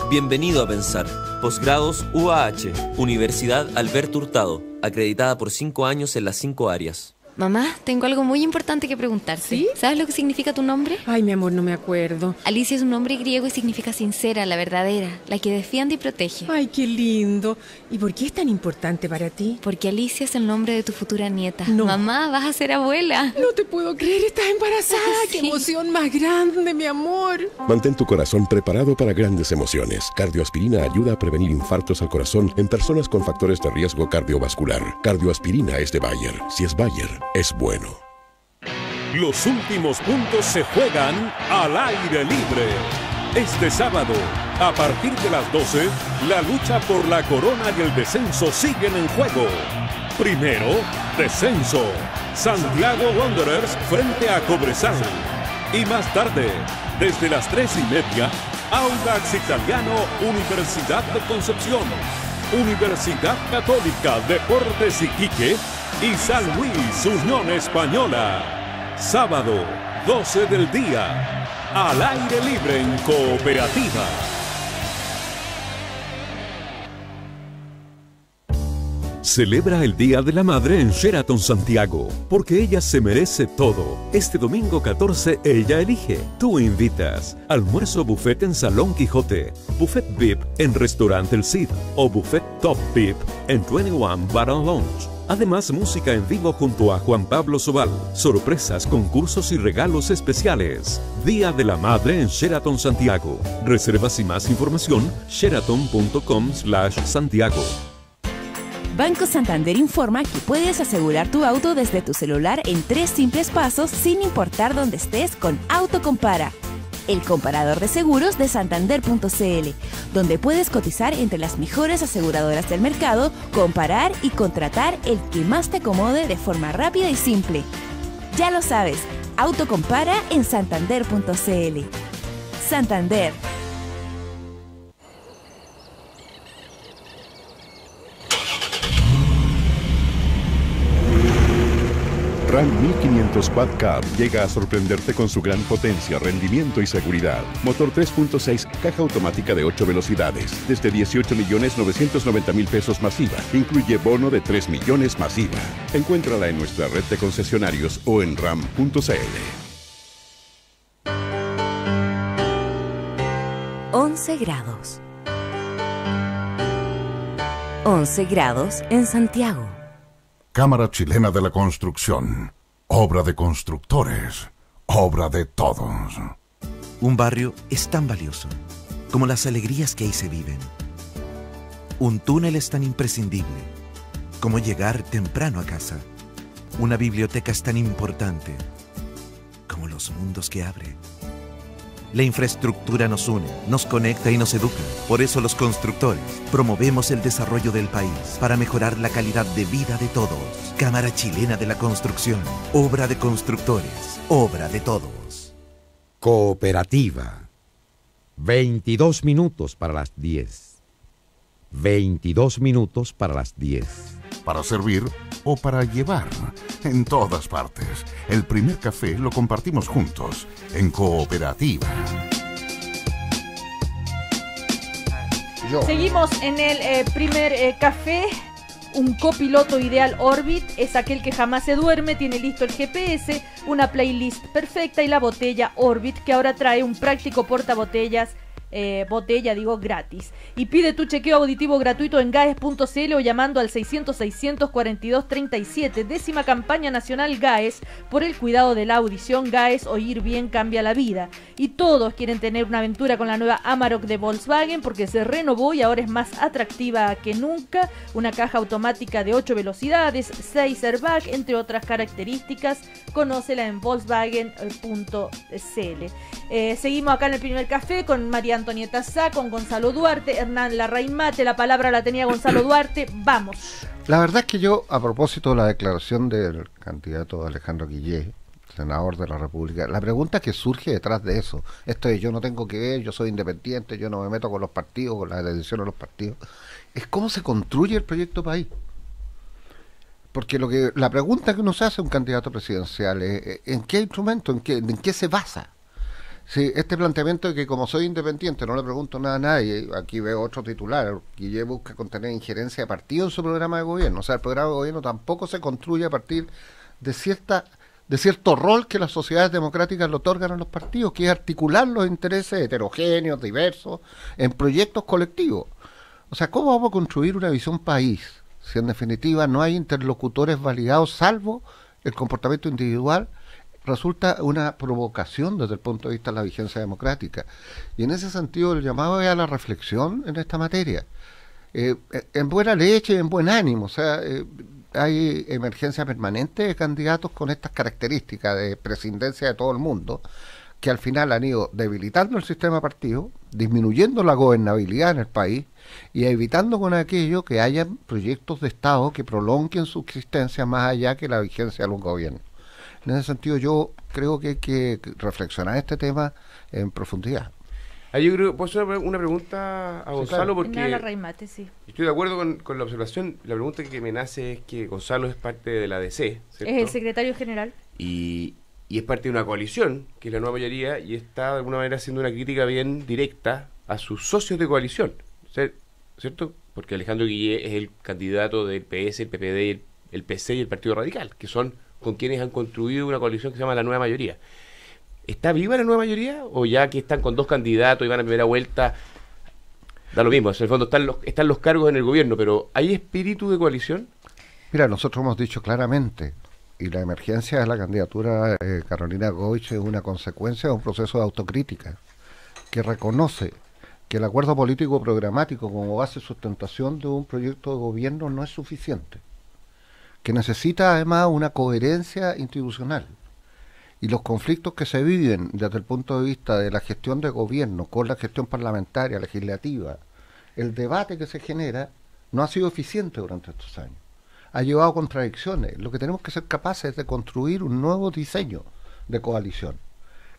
Bienvenido a Pensar. Posgrados UAH, Universidad Alberto Hurtado, acreditada por cinco años en las cinco áreas. Mamá, tengo algo muy importante que preguntar. ¿Sí? ¿Sabes lo que significa tu nombre? Ay, mi amor, no me acuerdo. Alicia es un nombre griego y significa sincera, la verdadera, la que defiende y protege. Ay, qué lindo. ¿Y por qué es tan importante para ti? Porque Alicia es el nombre de tu futura nieta. No. Mamá, vas a ser abuela. No te puedo creer, estás embarazada. ¡Qué emoción más grande, mi amor! Mantén tu corazón preparado para grandes emociones. Cardioaspirina ayuda a prevenir infartos al corazón en personas con factores de riesgo cardiovascular. Cardioaspirina es de Bayer. Si es Bayer, es bueno. Los últimos puntos se juegan al aire libre. Este sábado, a partir de las 12, la lucha por la corona y el descenso siguen en juego. Primero, descenso. Santiago Wanderers frente a Cobresal. Y más tarde, desde las 3 y media, Audax Italiano, Universidad de Concepción, Universidad Católica, Deportes Iquique y San Luis Unión Española. Sábado, 12 del día. Al aire libre en cooperativa. Celebra el Día de la Madre en Sheraton Santiago, porque ella se merece todo. Este domingo 14 ella elige, tú invitas. Almuerzo buffet en Salón Quijote, buffet VIP en Restaurante El Cid o buffet Top VIP en 21 Baron Lounge. Además, música en vivo junto a Juan Pablo Sobal, sorpresas, concursos y regalos especiales. Día de la Madre en Sheraton Santiago. Reservas y más información, sheraton.com Santiago. Banco Santander informa que puedes asegurar tu auto desde tu celular en tres simples pasos sin importar dónde estés con Auto Compara el comparador de seguros de santander.cl, donde puedes cotizar entre las mejores aseguradoras del mercado, comparar y contratar el que más te acomode de forma rápida y simple. Ya lo sabes, autocompara en santander.cl. Santander Ram 1500 Quad Cab llega a sorprenderte con su gran potencia, rendimiento y seguridad. Motor 3.6, caja automática de 8 velocidades, desde $18,990,000 millones pesos masiva. Incluye bono de 3 millones masiva. Encuéntrala en nuestra red de concesionarios o en ram.cl. 11 grados. 11 grados en Santiago. Cámara Chilena de la Construcción. Obra de constructores, obra de todos. Un barrio es tan valioso como las alegrías que ahí se viven. Un túnel es tan imprescindible como llegar temprano a casa. Una biblioteca es tan importante como los mundos que abre. La infraestructura nos une, nos conecta y nos educa. Por eso los constructores promovemos el desarrollo del país para mejorar la calidad de vida de todos. Cámara Chilena de la Construcción, obra de constructores, obra de todos. Cooperativa. 22 minutos para las 10. 22 minutos para las 10 para servir o para llevar. En todas partes. El primer café lo compartimos juntos, en cooperativa. Seguimos en el eh, primer eh, café. Un copiloto ideal Orbit es aquel que jamás se duerme, tiene listo el GPS, una playlist perfecta y la botella Orbit que ahora trae un práctico portabotellas eh, botella, digo, gratis. Y pide tu chequeo auditivo gratuito en GAES.cl o llamando al 600-642-37, décima campaña nacional GAES por el cuidado de la audición GAES Oír Bien Cambia la Vida. Y todos quieren tener una aventura con la nueva Amarok de Volkswagen porque se renovó y ahora es más atractiva que nunca, una caja automática de 8 velocidades, 6 airbags, entre otras características, conócela en volkswagen.cl. Eh, seguimos acá en el primer café con Mariano Antonieta Sá, con Gonzalo Duarte, Hernán Mate, la palabra la tenía Gonzalo Duarte, vamos. La verdad es que yo, a propósito de la declaración del candidato Alejandro Guillé, senador de la República, la pregunta que surge detrás de eso, esto de yo no tengo que ver, yo soy independiente, yo no me meto con los partidos, con la decisión de los partidos, es cómo se construye el proyecto país. Porque lo que la pregunta que uno se hace un candidato presidencial es ¿en qué instrumento, en qué se basa? Sí, este planteamiento de que como soy independiente no le pregunto nada a nadie, aquí veo otro titular, Guille busca contener injerencia de partido en su programa de gobierno, o sea, el programa de gobierno tampoco se construye a partir de cierta de cierto rol que las sociedades democráticas le otorgan a los partidos, que es articular los intereses heterogéneos, diversos, en proyectos colectivos. O sea, ¿cómo vamos a construir una visión país si en definitiva no hay interlocutores validados salvo el comportamiento individual? resulta una provocación desde el punto de vista de la vigencia democrática. Y en ese sentido el llamado es a la reflexión en esta materia. Eh, eh, en buena leche, y en buen ánimo, o sea, eh, hay emergencia permanente de candidatos con estas características de presidencia de todo el mundo, que al final han ido debilitando el sistema partido, disminuyendo la gobernabilidad en el país y evitando con aquello que haya proyectos de Estado que prolonguen su existencia más allá que la vigencia de un gobierno. En ese sentido, yo creo que hay que reflexionar este tema en profundidad. Ah, yo creo, ¿puedo hacer una pregunta a Gonzalo? Porque estoy de acuerdo con, la observación. La pregunta que me nace es que Gonzalo es parte de la DC, Es el secretario general. Y, y es parte de una coalición, que es la nueva mayoría, y está de alguna manera haciendo una crítica bien directa a sus socios de coalición, ¿cierto? Porque Alejandro Guille es el candidato del PS, el PPD, el PC y el Partido Radical, que son con quienes han construido una coalición que se llama la Nueva Mayoría. ¿Está viva la Nueva Mayoría o ya que están con dos candidatos y van a primera vuelta? Da lo mismo, en el fondo están los, están los cargos en el gobierno, pero ¿hay espíritu de coalición? Mira, nosotros hemos dicho claramente, y la emergencia de la candidatura de eh, Carolina Goich es una consecuencia de un proceso de autocrítica que reconoce que el acuerdo político programático como base de sustentación de un proyecto de gobierno no es suficiente que necesita además una coherencia institucional. Y los conflictos que se viven desde el punto de vista de la gestión de gobierno con la gestión parlamentaria, legislativa, el debate que se genera no ha sido eficiente durante estos años. Ha llevado a contradicciones. Lo que tenemos que ser capaces es de construir un nuevo diseño de coalición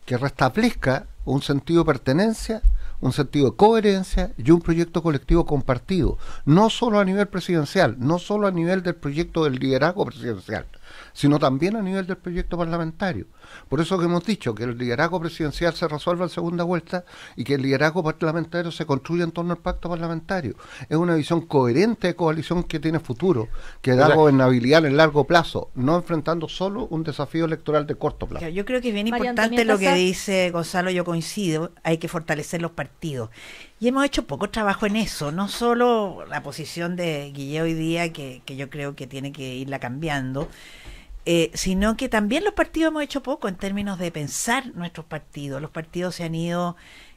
que restablezca un sentido de pertenencia un sentido de coherencia y un proyecto colectivo compartido, no solo a nivel presidencial, no solo a nivel del proyecto del liderazgo presidencial, sino también a nivel del proyecto parlamentario. Por eso que hemos dicho que el liderazgo presidencial se resuelva en segunda vuelta y que el liderazgo parlamentario se construye en torno al pacto parlamentario. Es una visión coherente de coalición que tiene futuro, que da gobernabilidad en largo plazo, no enfrentando solo un desafío electoral de corto plazo. Yo creo que es bien importante lo que dice Gonzalo, yo coincido, hay que fortalecer los partidos. Y hemos hecho poco trabajo en eso, no solo la posición de Guille hoy día, que, que yo creo que tiene que irla cambiando, eh, sino que también los partidos hemos hecho poco en términos de pensar nuestros partidos. Los partidos se han ido,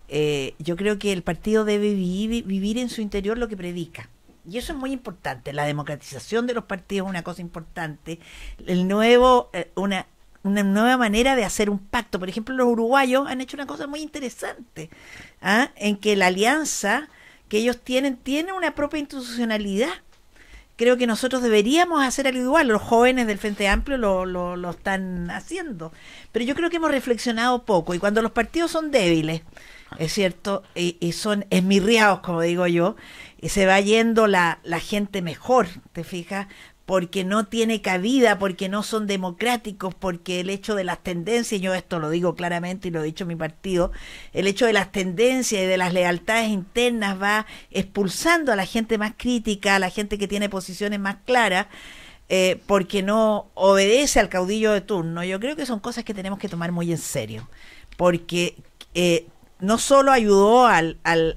eh, yo creo que el partido debe vivir, en su interior lo que predica. Y eso es muy importante. La democratización de los partidos es una cosa importante. El nuevo, eh, una, una nueva manera de hacer un pacto. Por ejemplo, los uruguayos han hecho una cosa muy interesante, ¿ah? en que la alianza que ellos tienen tiene una propia institucionalidad creo que nosotros deberíamos hacer algo igual. Los jóvenes del Frente Amplio lo, lo, están haciendo. Pero yo creo que hemos reflexionado poco. Y cuando los partidos son débiles, es cierto, y, y son esmirriados, como digo yo, y se va yendo la, la gente mejor, ¿te fijas? porque no tiene cabida, porque no son democráticos, porque el hecho de las tendencias, y yo esto lo digo claramente y lo ha dicho mi partido, el hecho de las tendencias y de las lealtades internas va expulsando a la gente más crítica, a la gente que tiene posiciones más claras. Eh, porque no obedece al caudillo de turno. Yo creo que son cosas que tenemos que tomar muy en serio, porque eh, no solo ayudó a la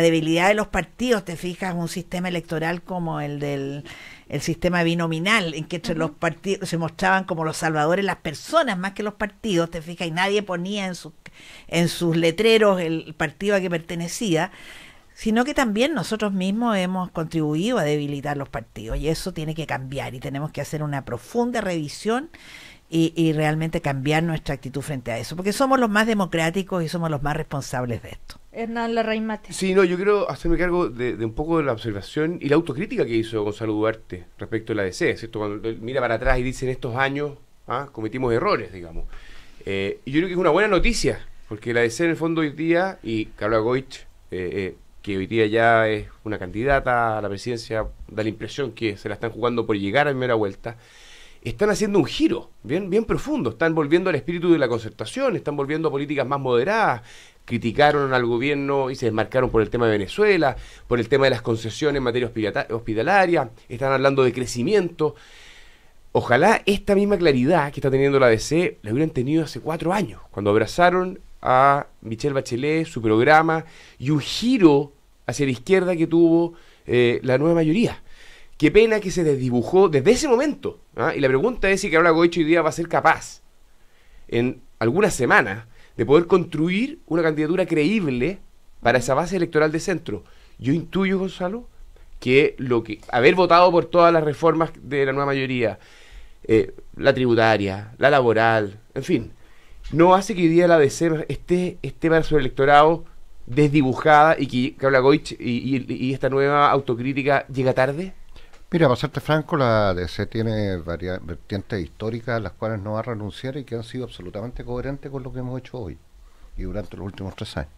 debilidad de los partidos, te fijas, un sistema electoral como el del sistema binominal, en que los partidos se mostraban como los salvadores las personas más que los partidos, te fijas, y nadie ponía en, sus en sus letreros el partido a que pertenecía, sino que también nosotros mismos hemos contribuido a debilitar los partidos, y eso tiene que cambiar, y tenemos que hacer una profunda revisión y, y realmente cambiar nuestra actitud frente a eso, porque somos los más democráticos y somos los más responsables de esto. Hernán Larraín Mate. Sí, no, yo quiero hacerme cargo de, un poco de la observación y la autocrítica que hizo Gonzalo Duarte respecto a la DC, ¿cierto? Cuando mira para atrás y dice en estos años ¿ah? cometimos errores, digamos. Eh, y yo creo que es una buena noticia, porque la DC en el fondo hoy día, y Carla Goich, eh, eh, que hoy día ya es una candidata a la presidencia, da la impresión que se la están jugando por llegar a primera vuelta están haciendo un giro bien, bien profundo, están volviendo al espíritu de la concertación, están volviendo a políticas más moderadas, criticaron al gobierno y se desmarcaron por el tema de Venezuela, por el tema de las concesiones en materia hospitalaria, están hablando de crecimiento. Ojalá esta misma claridad que está teniendo la DC la hubieran tenido hace cuatro años, cuando abrazaron a Michelle Bachelet, su programa y un giro hacia la izquierda que tuvo eh, la nueva mayoría. Qué pena que se desdibujó desde ese momento. ¿ah? Y la pregunta es si Carola Goich hoy día va a ser capaz, en algunas semanas, de poder construir una candidatura creíble para esa base electoral de centro. Yo intuyo, Gonzalo, que lo que haber votado por todas las reformas de la nueva mayoría, eh, la tributaria, la laboral, en fin, no hace que hoy día la de esté, esté para su electorado desdibujada y que Carola Goich y, y esta nueva autocrítica llega tarde? Mira, para serte franco, la DC tiene varias vertientes históricas a las cuales no va a renunciar y que han sido absolutamente coherentes con lo que hemos hecho hoy y durante los últimos tres años.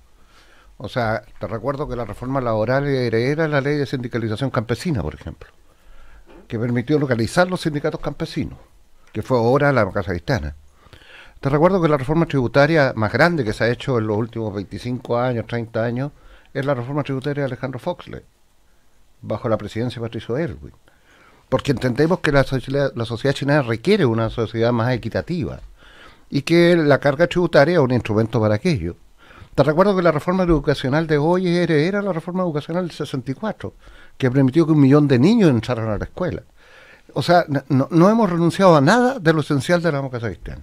O sea, te recuerdo que la reforma laboral era la ley de sindicalización campesina, por ejemplo, que permitió localizar los sindicatos campesinos, que fue ahora la Casa Te recuerdo que la reforma tributaria más grande que se ha hecho en los últimos 25 años, 30 años, es la reforma tributaria de Alejandro Foxley bajo la presidencia de Patricio Erwin Porque entendemos que la sociedad, china requiere una sociedad más equitativa y que la carga tributaria es un instrumento para aquello. Te recuerdo que la reforma educacional de hoy era la reforma educacional del 64, que permitió que un millón de niños entraran a la escuela. O sea, no, hemos renunciado a nada de lo esencial de la democracia cristiana.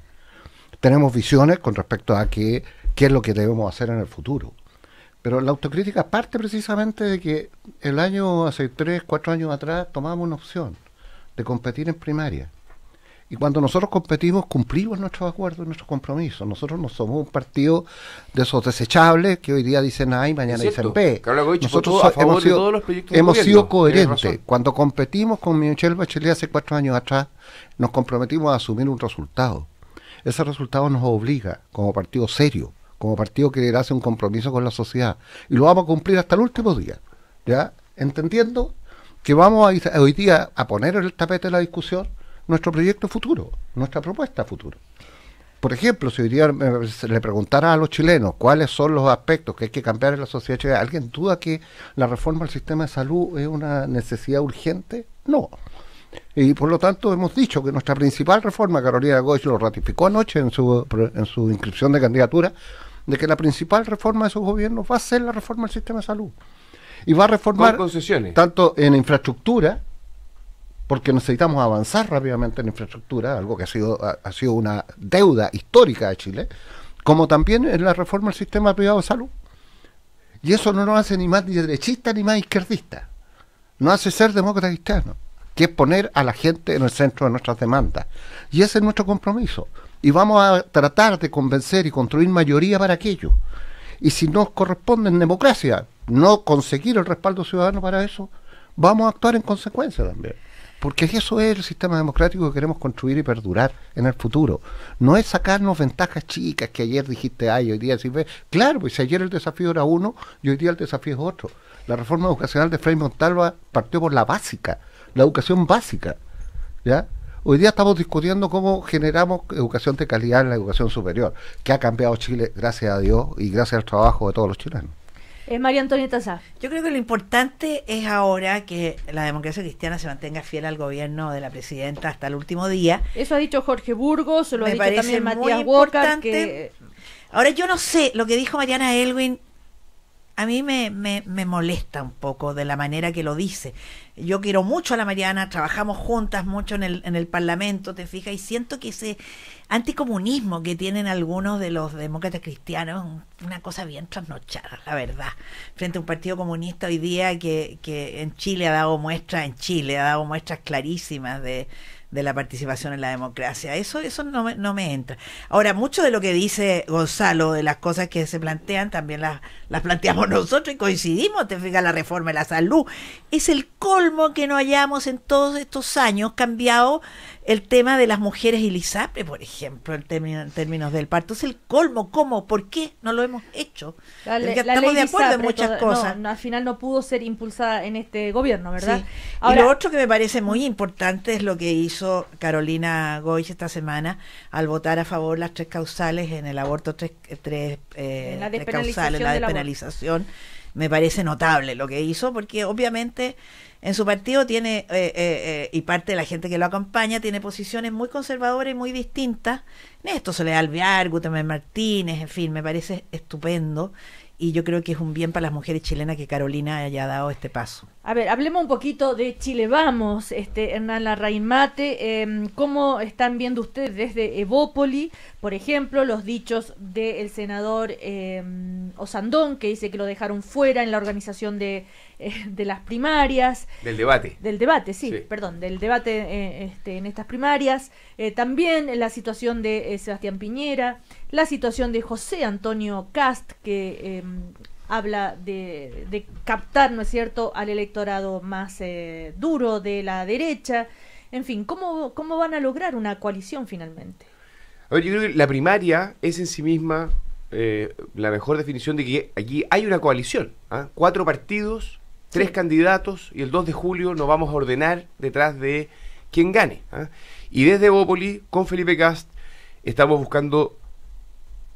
Tenemos visiones con respecto a qué, qué es lo que debemos hacer en el futuro. Pero la autocrítica parte precisamente de que el año, hace tres, cuatro años atrás, tomamos una opción de competir en primaria. Y cuando nosotros competimos, cumplimos nuestros acuerdos, nuestros compromisos. Nosotros no somos un partido de esos desechables que hoy día dicen A y mañana dicen B. nosotros hemos, sido, todos hemos sido, coherentes. Cuando competimos con Michelle Bachelet hace cuatro años atrás, nos comprometimos a asumir un resultado. Ese resultado nos obliga, como partido serio, como partido que hace un compromiso con la sociedad. Y lo vamos a cumplir hasta el último día, ¿ya? Entendiendo que vamos a, hoy día a poner en el tapete de la discusión nuestro proyecto futuro, nuestra propuesta futuro. Por ejemplo, si hoy día le preguntara a los chilenos cuáles son los aspectos que hay que cambiar en la sociedad chilena, ¿alguien duda que la reforma del sistema de salud es una necesidad urgente? No. Y por lo tanto hemos dicho que nuestra principal reforma, Carolina Goy lo ratificó anoche en su, en su inscripción de candidatura, de que la principal reforma de su gobierno va a ser la reforma del sistema de salud. Y va a reformar tanto en infraestructura, porque necesitamos avanzar rápidamente en infraestructura, algo que ha sido, ha, sido una deuda histórica de Chile, como también en la reforma del sistema privado de salud. Y eso no nos hace ni más derechista ni más izquierdista. No hace ser demócrata cristiano que es poner a la gente en el centro de nuestras demandas. Y ese es nuestro compromiso. Y vamos a tratar de convencer y construir mayoría para aquello. Y si nos corresponde en democracia no conseguir el respaldo ciudadano para eso, vamos a actuar en consecuencia también. Porque eso es el sistema democrático que queremos construir y perdurar en el futuro. No es sacarnos ventajas chicas que ayer dijiste ay, hoy día sí ve. Claro, pues si ayer el desafío era uno y hoy día el desafío es otro. La reforma educacional de Frei Montalva partió por la básica la educación básica. ¿ya? Hoy día estamos discutiendo cómo generamos educación de calidad en la educación superior, que ha cambiado Chile, gracias a Dios y gracias al trabajo de todos los chilenos. Eh, María Antonieta Sá. Yo creo que lo importante es ahora que la democracia cristiana se mantenga fiel al gobierno de la presidenta hasta el último día. Eso ha dicho Jorge Burgos, lo ha dicho también Matías muy importante... Ahora, yo no sé, lo que dijo Mariana Elwin a mí me, me, me, molesta un poco de la manera que lo dice. Yo quiero mucho a la Mariana, trabajamos juntas mucho en el, en el Parlamento, te fijas, y siento que ese anticomunismo que tienen algunos de los demócratas cristianos es una cosa bien trasnochada, la verdad, frente a un partido comunista hoy día que, que en Chile ha dado muestras, en Chile ha dado muestras clarísimas de, de la participación en la democracia. Eso, eso no me, no me entra. Ahora, mucho de lo que dice Gonzalo, de las cosas que se plantean, también las, las planteamos nosotros y coincidimos, te fijas, la reforma de la salud. Es el colmo que no hayamos en todos estos años cambiado el tema de las mujeres y Lisapre, por ejemplo, en, términos, términos del parto. Es el colmo, ¿cómo? ¿Por qué no lo hemos hecho? estamos de acuerdo en muchas cosas. al final no pudo ser impulsada en este gobierno, ¿verdad? y lo otro que me parece muy importante es lo que hizo Carolina Goiz esta semana al votar a favor las tres causales en el aborto, tres, eh, tres, eh, la causales, la despenalización me parece notable lo que hizo, porque obviamente en su partido tiene, eh, eh, eh, y parte de la gente que lo acompaña, tiene posiciones muy conservadoras y muy distintas. En esto se le da Alvear, Martínez, en fin, me parece estupendo y yo creo que es un bien para las mujeres chilenas que Carolina haya dado este paso. A ver, hablemos un poquito de Chile Vamos, este, Hernán Larraín Mate, em, ¿cómo están viendo ustedes desde Evópoli, por ejemplo, los dichos del senador em, Osandón, que dice que lo dejaron fuera en la organización de, eh, de las primarias? Del debate. Del debate, sí, perdón, del debate eh, este, en estas primarias. Eh, también la situación de Sebastián Piñera, la situación de José Antonio Cast, que em, Mm, habla de, captar, ¿no es cierto?, al electorado más eh, duro de la derecha. En fin, ¿cómo, ¿cómo van a lograr una coalición finalmente? A ver, yo creo que la primaria es en sí misma eh, la mejor definición de que aquí hay una coalición. ¿ah? Cuatro partidos, tres candidatos y el 2 de julio nos vamos a ordenar detrás de quien gane. ¿ah? Y desde Bópoli, con Felipe Cast, estamos buscando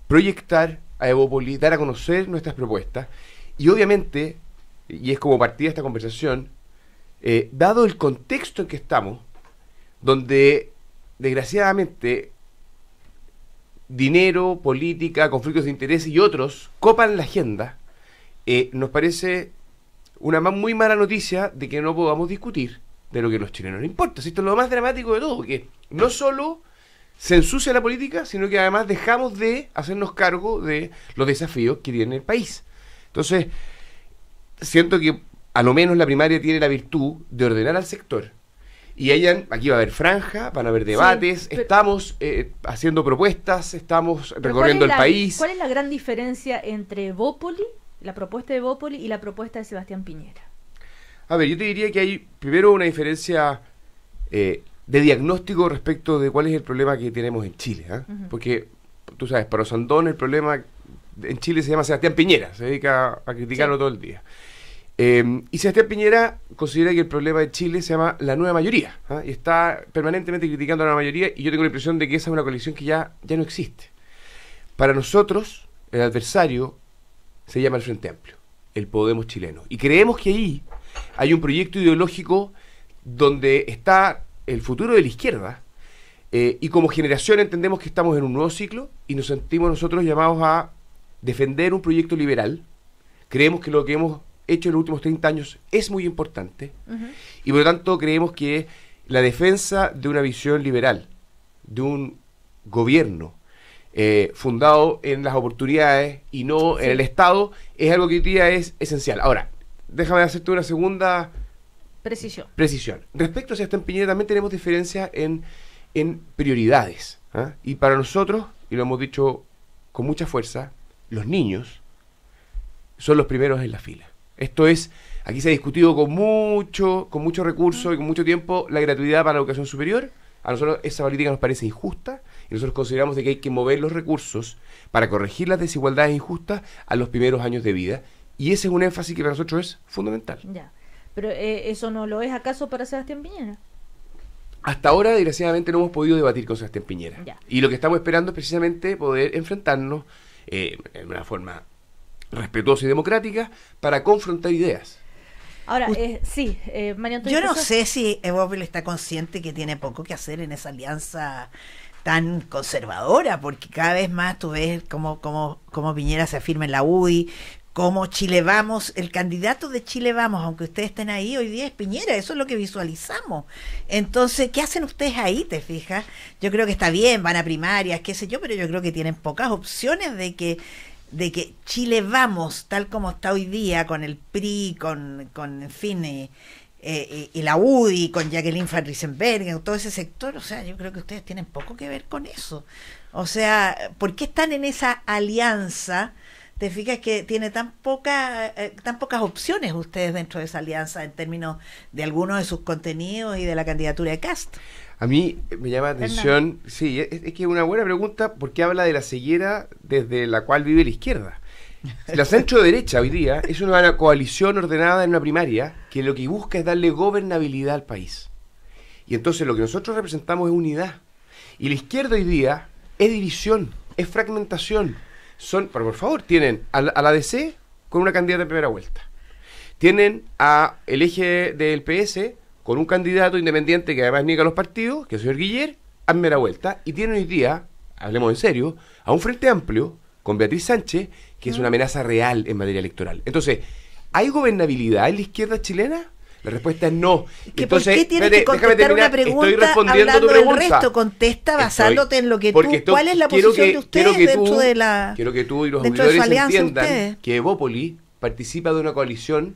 proyectar a Evopoli, dar a conocer nuestras propuestas. Y obviamente, y es como partida esta conversación, eh, dado el contexto en que estamos, donde desgraciadamente dinero, política, conflictos de interés y otros copan la agenda, eh, nos parece una muy mala noticia de que no podamos discutir de lo que a los chilenos les importa. Esto es lo más dramático de todo, que no solo se ensucia la política, sino que además dejamos de hacernos cargo de los desafíos que tiene el país. Entonces, siento que a lo menos la primaria tiene la virtud de ordenar al sector. Y aquí va a haber franja, van a haber debates, estamos eh, haciendo propuestas, estamos recorriendo el país. ¿Cuál es la gran diferencia entre Bópoli, la propuesta de Bópoli y la propuesta de Sebastián Piñera? A ver, yo te diría que hay primero una diferencia eh, de diagnóstico respecto de cuál es el problema que tenemos en Chile. ¿ah? Porque tú sabes, para Sandón el problema en Chile se llama Sebastián Piñera, se dedica a criticarlo todo el día. Eh, y Sebastián Piñera considera que el problema de Chile se llama la nueva mayoría ¿ah? y está permanentemente criticando a la nueva mayoría y yo tengo la impresión de que esa es una coalición que ya, ya no existe. Para nosotros, el adversario se llama el Frente Amplio, el Podemos chileno. Y creemos que ahí hay un proyecto ideológico donde está el futuro de la izquierda. Eh, y como generación entendemos que estamos en un nuevo ciclo y nos sentimos nosotros llamados a defender un proyecto liberal. Creemos que lo que hemos hecho en los últimos 30 años es muy importante y por lo tanto creemos que la defensa de una visión liberal, de un gobierno eh, fundado en las oportunidades y no en el Estado, es algo que hoy día es esencial. Ahora, déjame hacerte una segunda Precisión. Precisión. Respecto a esta Piñera, también tenemos diferencias en, prioridades. ¿ah? Y para nosotros, y lo hemos dicho con mucha fuerza, los niños son los primeros en la fila. Esto es, aquí se ha discutido con mucho, con mucho recurso y con mucho tiempo la gratuidad para la educación superior. A nosotros esa política nos parece injusta y nosotros consideramos de que hay que mover los recursos para corregir las desigualdades injustas a los primeros años de vida. Y ese es un énfasis que para nosotros es fundamental. Ya. Pero eh, eso no lo es acaso para Sebastián Piñera. Hasta ahora, desgraciadamente, no hemos podido debatir con Sebastián Piñera. Y lo que estamos esperando es precisamente poder enfrentarnos eh, en una forma respetuosa y democrática para confrontar ideas. Ahora, eh, sí, eh, Mario Yo no sé si Evo está consciente que tiene poco que hacer en esa alianza tan conservadora, porque cada vez más tú ves cómo, cómo Piñera se afirma en la UDI, como Chile Vamos, el candidato de Chile Vamos, aunque ustedes estén ahí hoy día es Piñera, eso es lo que visualizamos. Entonces, ¿qué hacen ustedes ahí, te fijas? Yo creo que está bien, van a primarias, qué sé yo, pero yo creo que tienen pocas opciones de que de que Chile Vamos, tal como está hoy día con el PRI, con, con en fin, eh, eh, eh, y la UDI, con Jacqueline van todo ese sector, o sea, yo creo que ustedes tienen poco que ver con eso. O sea, ¿por qué están en esa alianza? te fijas que tiene tan, poca, eh, eh, tan pocas opciones ustedes dentro de esa alianza en términos de algunos de sus contenidos y de la candidatura de Cast. A mí eh, me llama la atención, sí, es, es que es una buena pregunta porque habla de la ceguera desde la cual vive la izquierda. La centro derecha hoy día es una coalición ordenada en una primaria que lo que busca es darle gobernabilidad al país. Y entonces lo que nosotros representamos es unidad. Y la izquierda hoy día es división, es fragmentación son, pero por favor, tienen a la, DC con una candidata de primera vuelta. Tienen a el eje del PS con un candidato independiente que además niega los partidos, que es el señor Guiller, a primera vuelta. Y tienen hoy día, hablemos en serio, a un frente amplio con Beatriz Sánchez, que es una mm. amenaza real en materia electoral. Entonces, ¿hay gobernabilidad en la izquierda chilena? La respuesta es no. Entonces, ¿Por qué tienes que contestar una pregunta estoy respondiendo hablando tu pregunta. del resto? Contesta basándote en lo que tú... ¿Cuál es la posición de ustedes dentro de la... Quiero que tú y los auditores entiendan que Evópoli participa de una coalición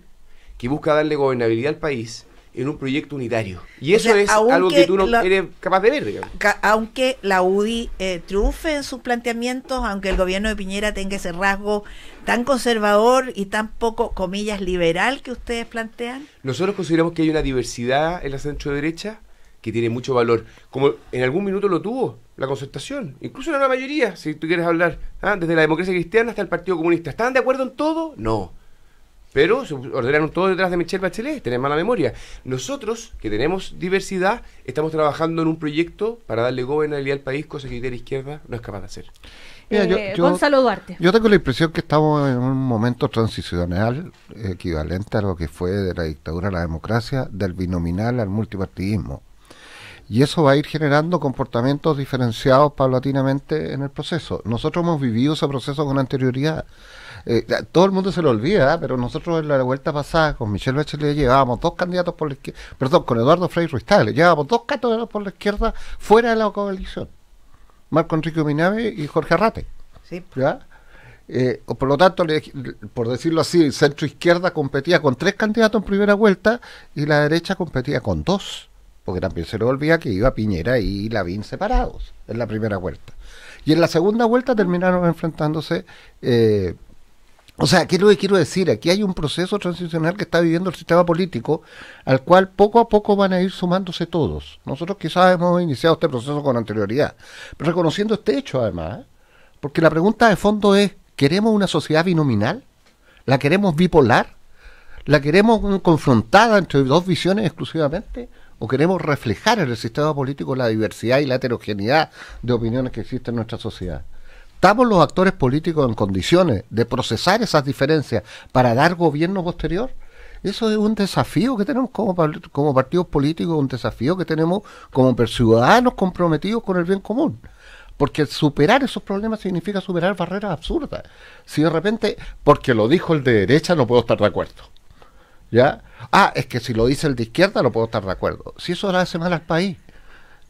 que busca darle gobernabilidad al país en un proyecto unitario. Y eso es algo que tú no eres capaz de ver. Aunque la UDI eh, triunfe en sus planteamientos, aunque el gobierno de Piñera tenga ese rasgo tan conservador y tan poco, comillas, liberal que ustedes plantean. Nosotros consideramos que hay una diversidad en la centro derecha que tiene mucho valor, como en algún minuto lo tuvo la concertación, incluso en la mayoría, si tú quieres hablar, ¿ah? desde la democracia cristiana hasta el Partido Comunista. ¿Estaban de acuerdo en todo? No pero se ordenaron todo detrás de Michelle Bachelet, tener mala memoria. Nosotros, que tenemos diversidad, estamos trabajando en un proyecto para darle gobernabilidad al país, cosa que la izquierda no es capaz de hacer. Eh, yo, Gonzalo Duarte. Yo tengo la impresión que estamos en un momento transicional equivalente a lo que fue de la dictadura a la democracia, del binominal al multipartidismo. Y eso va a ir generando comportamientos diferenciados paulatinamente en el proceso. Nosotros hemos vivido ese proceso con anterioridad. Eh, todo el mundo se lo olvida, ¿eh? pero nosotros en la vuelta pasada con Michelle Bachelet llevábamos dos candidatos por la izquierda, perdón, con Eduardo Frei Ruiz llevábamos dos candidatos por la izquierda fuera de la coalición. Marco Enrique Minave y Jorge Arrate. Eh, por lo tanto, por decirlo así, el centro izquierda competía con tres candidatos en primera vuelta y la derecha competía con dos, porque también se le olvida que iba Piñera y Lavín separados en la primera vuelta. Y en la segunda vuelta terminaron enfrentándose eh, o sea, ¿qué es lo que quiero decir? Aquí hay un proceso transicional que está viviendo el sistema político, al cual poco a poco van a ir sumándose todos. Nosotros quizás hemos iniciado este proceso con anterioridad, pero reconociendo este hecho además, porque la pregunta de fondo es, ¿queremos una sociedad binominal? ¿La queremos bipolar? ¿La queremos confrontada entre dos visiones exclusivamente? ¿O queremos reflejar en el sistema político la diversidad y la heterogeneidad de opiniones que existe en nuestra sociedad? ¿Estamos los actores políticos en condiciones de procesar esas diferencias para dar gobierno posterior? Eso es un desafío que tenemos como, como partidos políticos, un desafío que tenemos como ciudadanos comprometidos con el bien común. Porque superar esos problemas significa superar barreras absurdas. Si de repente, porque lo dijo el de derecha, no puedo estar de acuerdo. ¿Ya? Ah, es que si lo dice el de izquierda, no puedo estar de acuerdo. Si eso le hace mal al país.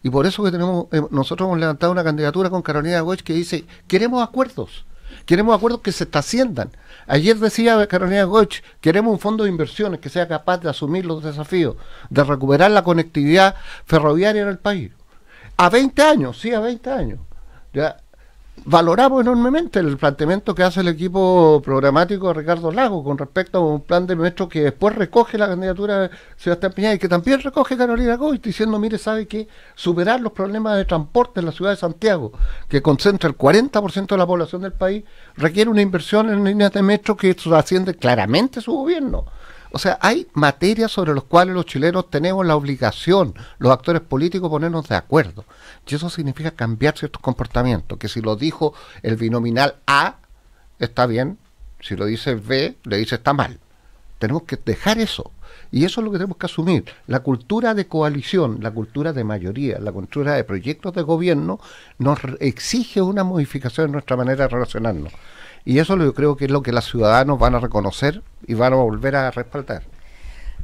Y por eso que tenemos, eh, nosotros hemos levantado una candidatura con Carolina Goich que dice, queremos acuerdos, queremos acuerdos que se trasciendan. Ayer decía Carolina Goich, queremos un fondo de inversiones que sea capaz de asumir los desafíos, de recuperar la conectividad ferroviaria en el país. A 20 años, sí, a 20 años valoramos enormemente el planteamiento que hace el equipo programático de Ricardo Lago con respecto a un plan de metro que después recoge la candidatura de Sebastián Piñera y que también recoge Carolina Goy, diciendo, mire, sabe que superar los problemas de transporte en la ciudad de Santiago, que concentra el 40% de la población del país, requiere una inversión en líneas de metro que asciende claramente su gobierno. O sea, hay materias sobre las cuales los chilenos tenemos la obligación, los actores políticos, ponernos de acuerdo. Y eso significa cambiar ciertos comportamientos, que si lo dijo el binominal A, está bien, si lo dice B, le dice está mal. Tenemos que dejar eso. Y eso es lo que tenemos que asumir. La cultura de coalición, la cultura de mayoría, la cultura de proyectos de gobierno nos exige una modificación en nuestra manera de relacionarnos. Y eso yo creo que es lo que los ciudadanos van a reconocer y van a volver a respaldar.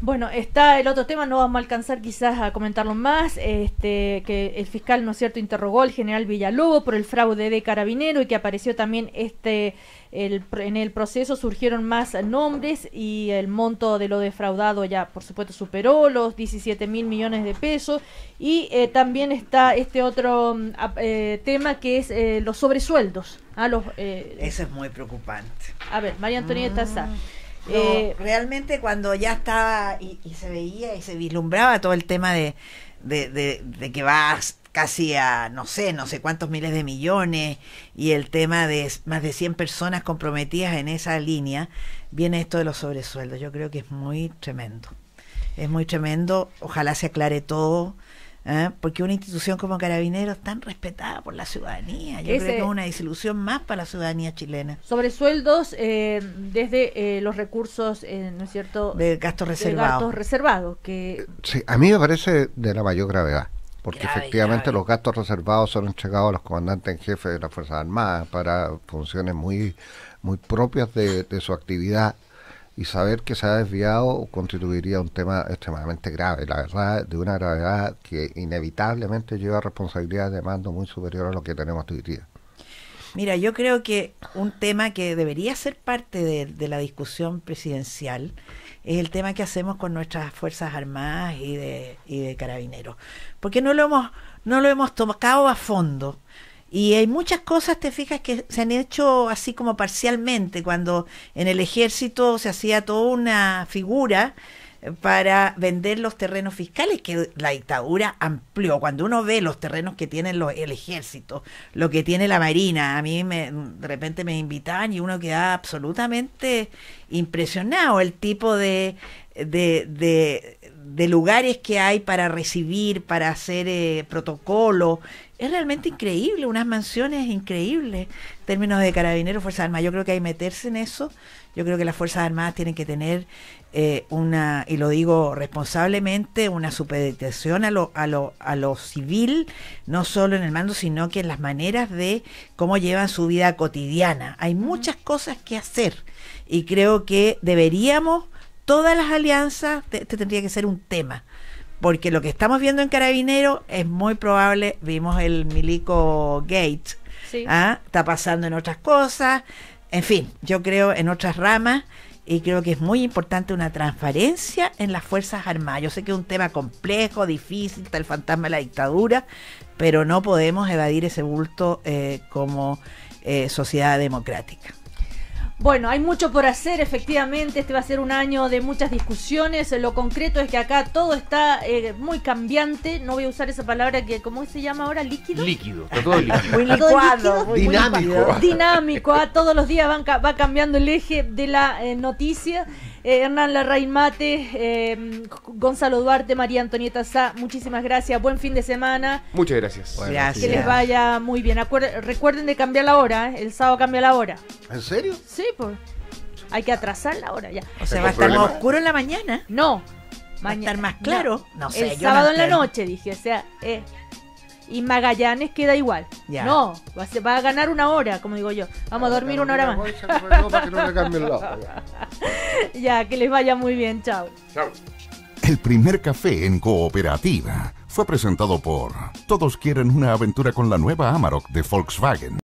Bueno, está el otro tema, no vamos a alcanzar quizás a comentarlo más, este, que el fiscal, ¿no es cierto?, interrogó al general Villalobo por el fraude de carabinero y que apareció también este, en el proceso surgieron más nombres y el monto de lo defraudado ya, por supuesto, superó los 17 mil millones de pesos y eh, también está este otro mm, eh, tema que es eh, los sobresueldos. ¿ah? los, Eso es muy preocupante. A ver, María Antonieta mm. Eh, realmente cuando ya estaba y, se veía y se vislumbraba todo el tema de, de, de, de que vas casi a no sé, no sé cuántos miles de millones y el tema de más de 100 personas comprometidas en esa línea, viene esto de los sobresueldos. Yo creo que es muy tremendo. Es muy tremendo. Ojalá se aclare todo. ¿eh? porque una institución como Carabineros tan respetada por la ciudadanía, yo creo que es una disilusión más para la ciudadanía chilena. Sobre sueldos eh, desde eh, los recursos, ¿no es cierto? De gastos reservados. Que... Sí, a mí me parece de la mayor gravedad porque efectivamente los gastos reservados son entregados a los comandantes en jefe de las Fuerzas Armadas para funciones muy, muy propias de, de su actividad y saber que se ha desviado constituiría un tema extremadamente grave, la verdad, de una gravedad que inevitablemente lleva responsabilidad responsabilidades de mando muy superior a lo que tenemos hoy día. Mira, yo creo que un tema que debería ser parte de, la discusión presidencial es el tema que hacemos con nuestras Fuerzas Armadas y de, y de Carabineros. Porque no lo hemos, no lo hemos tocado a fondo. Y hay muchas cosas, te fijas, que se han hecho así como parcialmente, cuando en el ejército se hacía toda una figura eh, para vender los terrenos fiscales que la dictadura amplió. Cuando uno ve los terrenos que tiene el ejército, lo que tiene la marina, a mí de repente me invitan y uno queda absolutamente impresionado el tipo de, de, lugares que hay para recibir, para hacer eh, protocolo es realmente increíble, unas mansiones increíbles en términos de carabineros, Fuerzas Armadas. Yo creo que hay que meterse en eso. Yo creo que las Fuerzas Armadas tienen que tener eh, una, y lo digo responsablemente, una supeditación a lo, a, lo, a lo civil, no solo en el mando, sino que en las maneras de cómo llevan su vida cotidiana. Hay muchas cosas que hacer y creo que deberíamos, todas las alianzas, este tendría que ser un tema porque lo que estamos viendo en Carabinero es muy probable, vimos el Milico Gates, ¿ah? está pasando en otras cosas, en fin, yo creo en otras ramas y creo que es muy importante una transparencia en las Fuerzas Armadas. Yo sé que es un tema complejo, difícil, está el fantasma de la dictadura, pero no podemos evadir ese bulto eh, como eh, sociedad democrática. Bueno, hay mucho por hacer, efectivamente, este va a ser un año de muchas discusiones, lo concreto es que acá todo está eh, muy cambiante, no voy a usar esa palabra que, ¿cómo se llama ahora? ¿Líquido? Líquido, está todo líquido. muy licuado, dinámico. dinámico, ah, todos los días va cambiando el eje de la eh, noticia eh, Hernán Larraín Mate, eh, Gonzalo Duarte, María Antonieta Sá, muchísimas gracias. Buen fin de semana. Muchas gracias. Que les vaya muy bien. recuerden de cambiar la hora, ¿eh? el sábado cambia la hora. ¿En serio? Sí, pues. Hay que atrasar la hora ya. O sea, va a estar más oscuro en la mañana. No. Va a estar más claro. No, sé. El sábado en la noche, dije. O sea, eh y Magallanes queda igual. No, va a, va a, ganar una hora, como digo yo. Vamos a dormir una hora más. ya, que les vaya muy bien, chao. Chao. El primer café en cooperativa fue presentado por Todos quieren una aventura con la nueva Amarok de Volkswagen.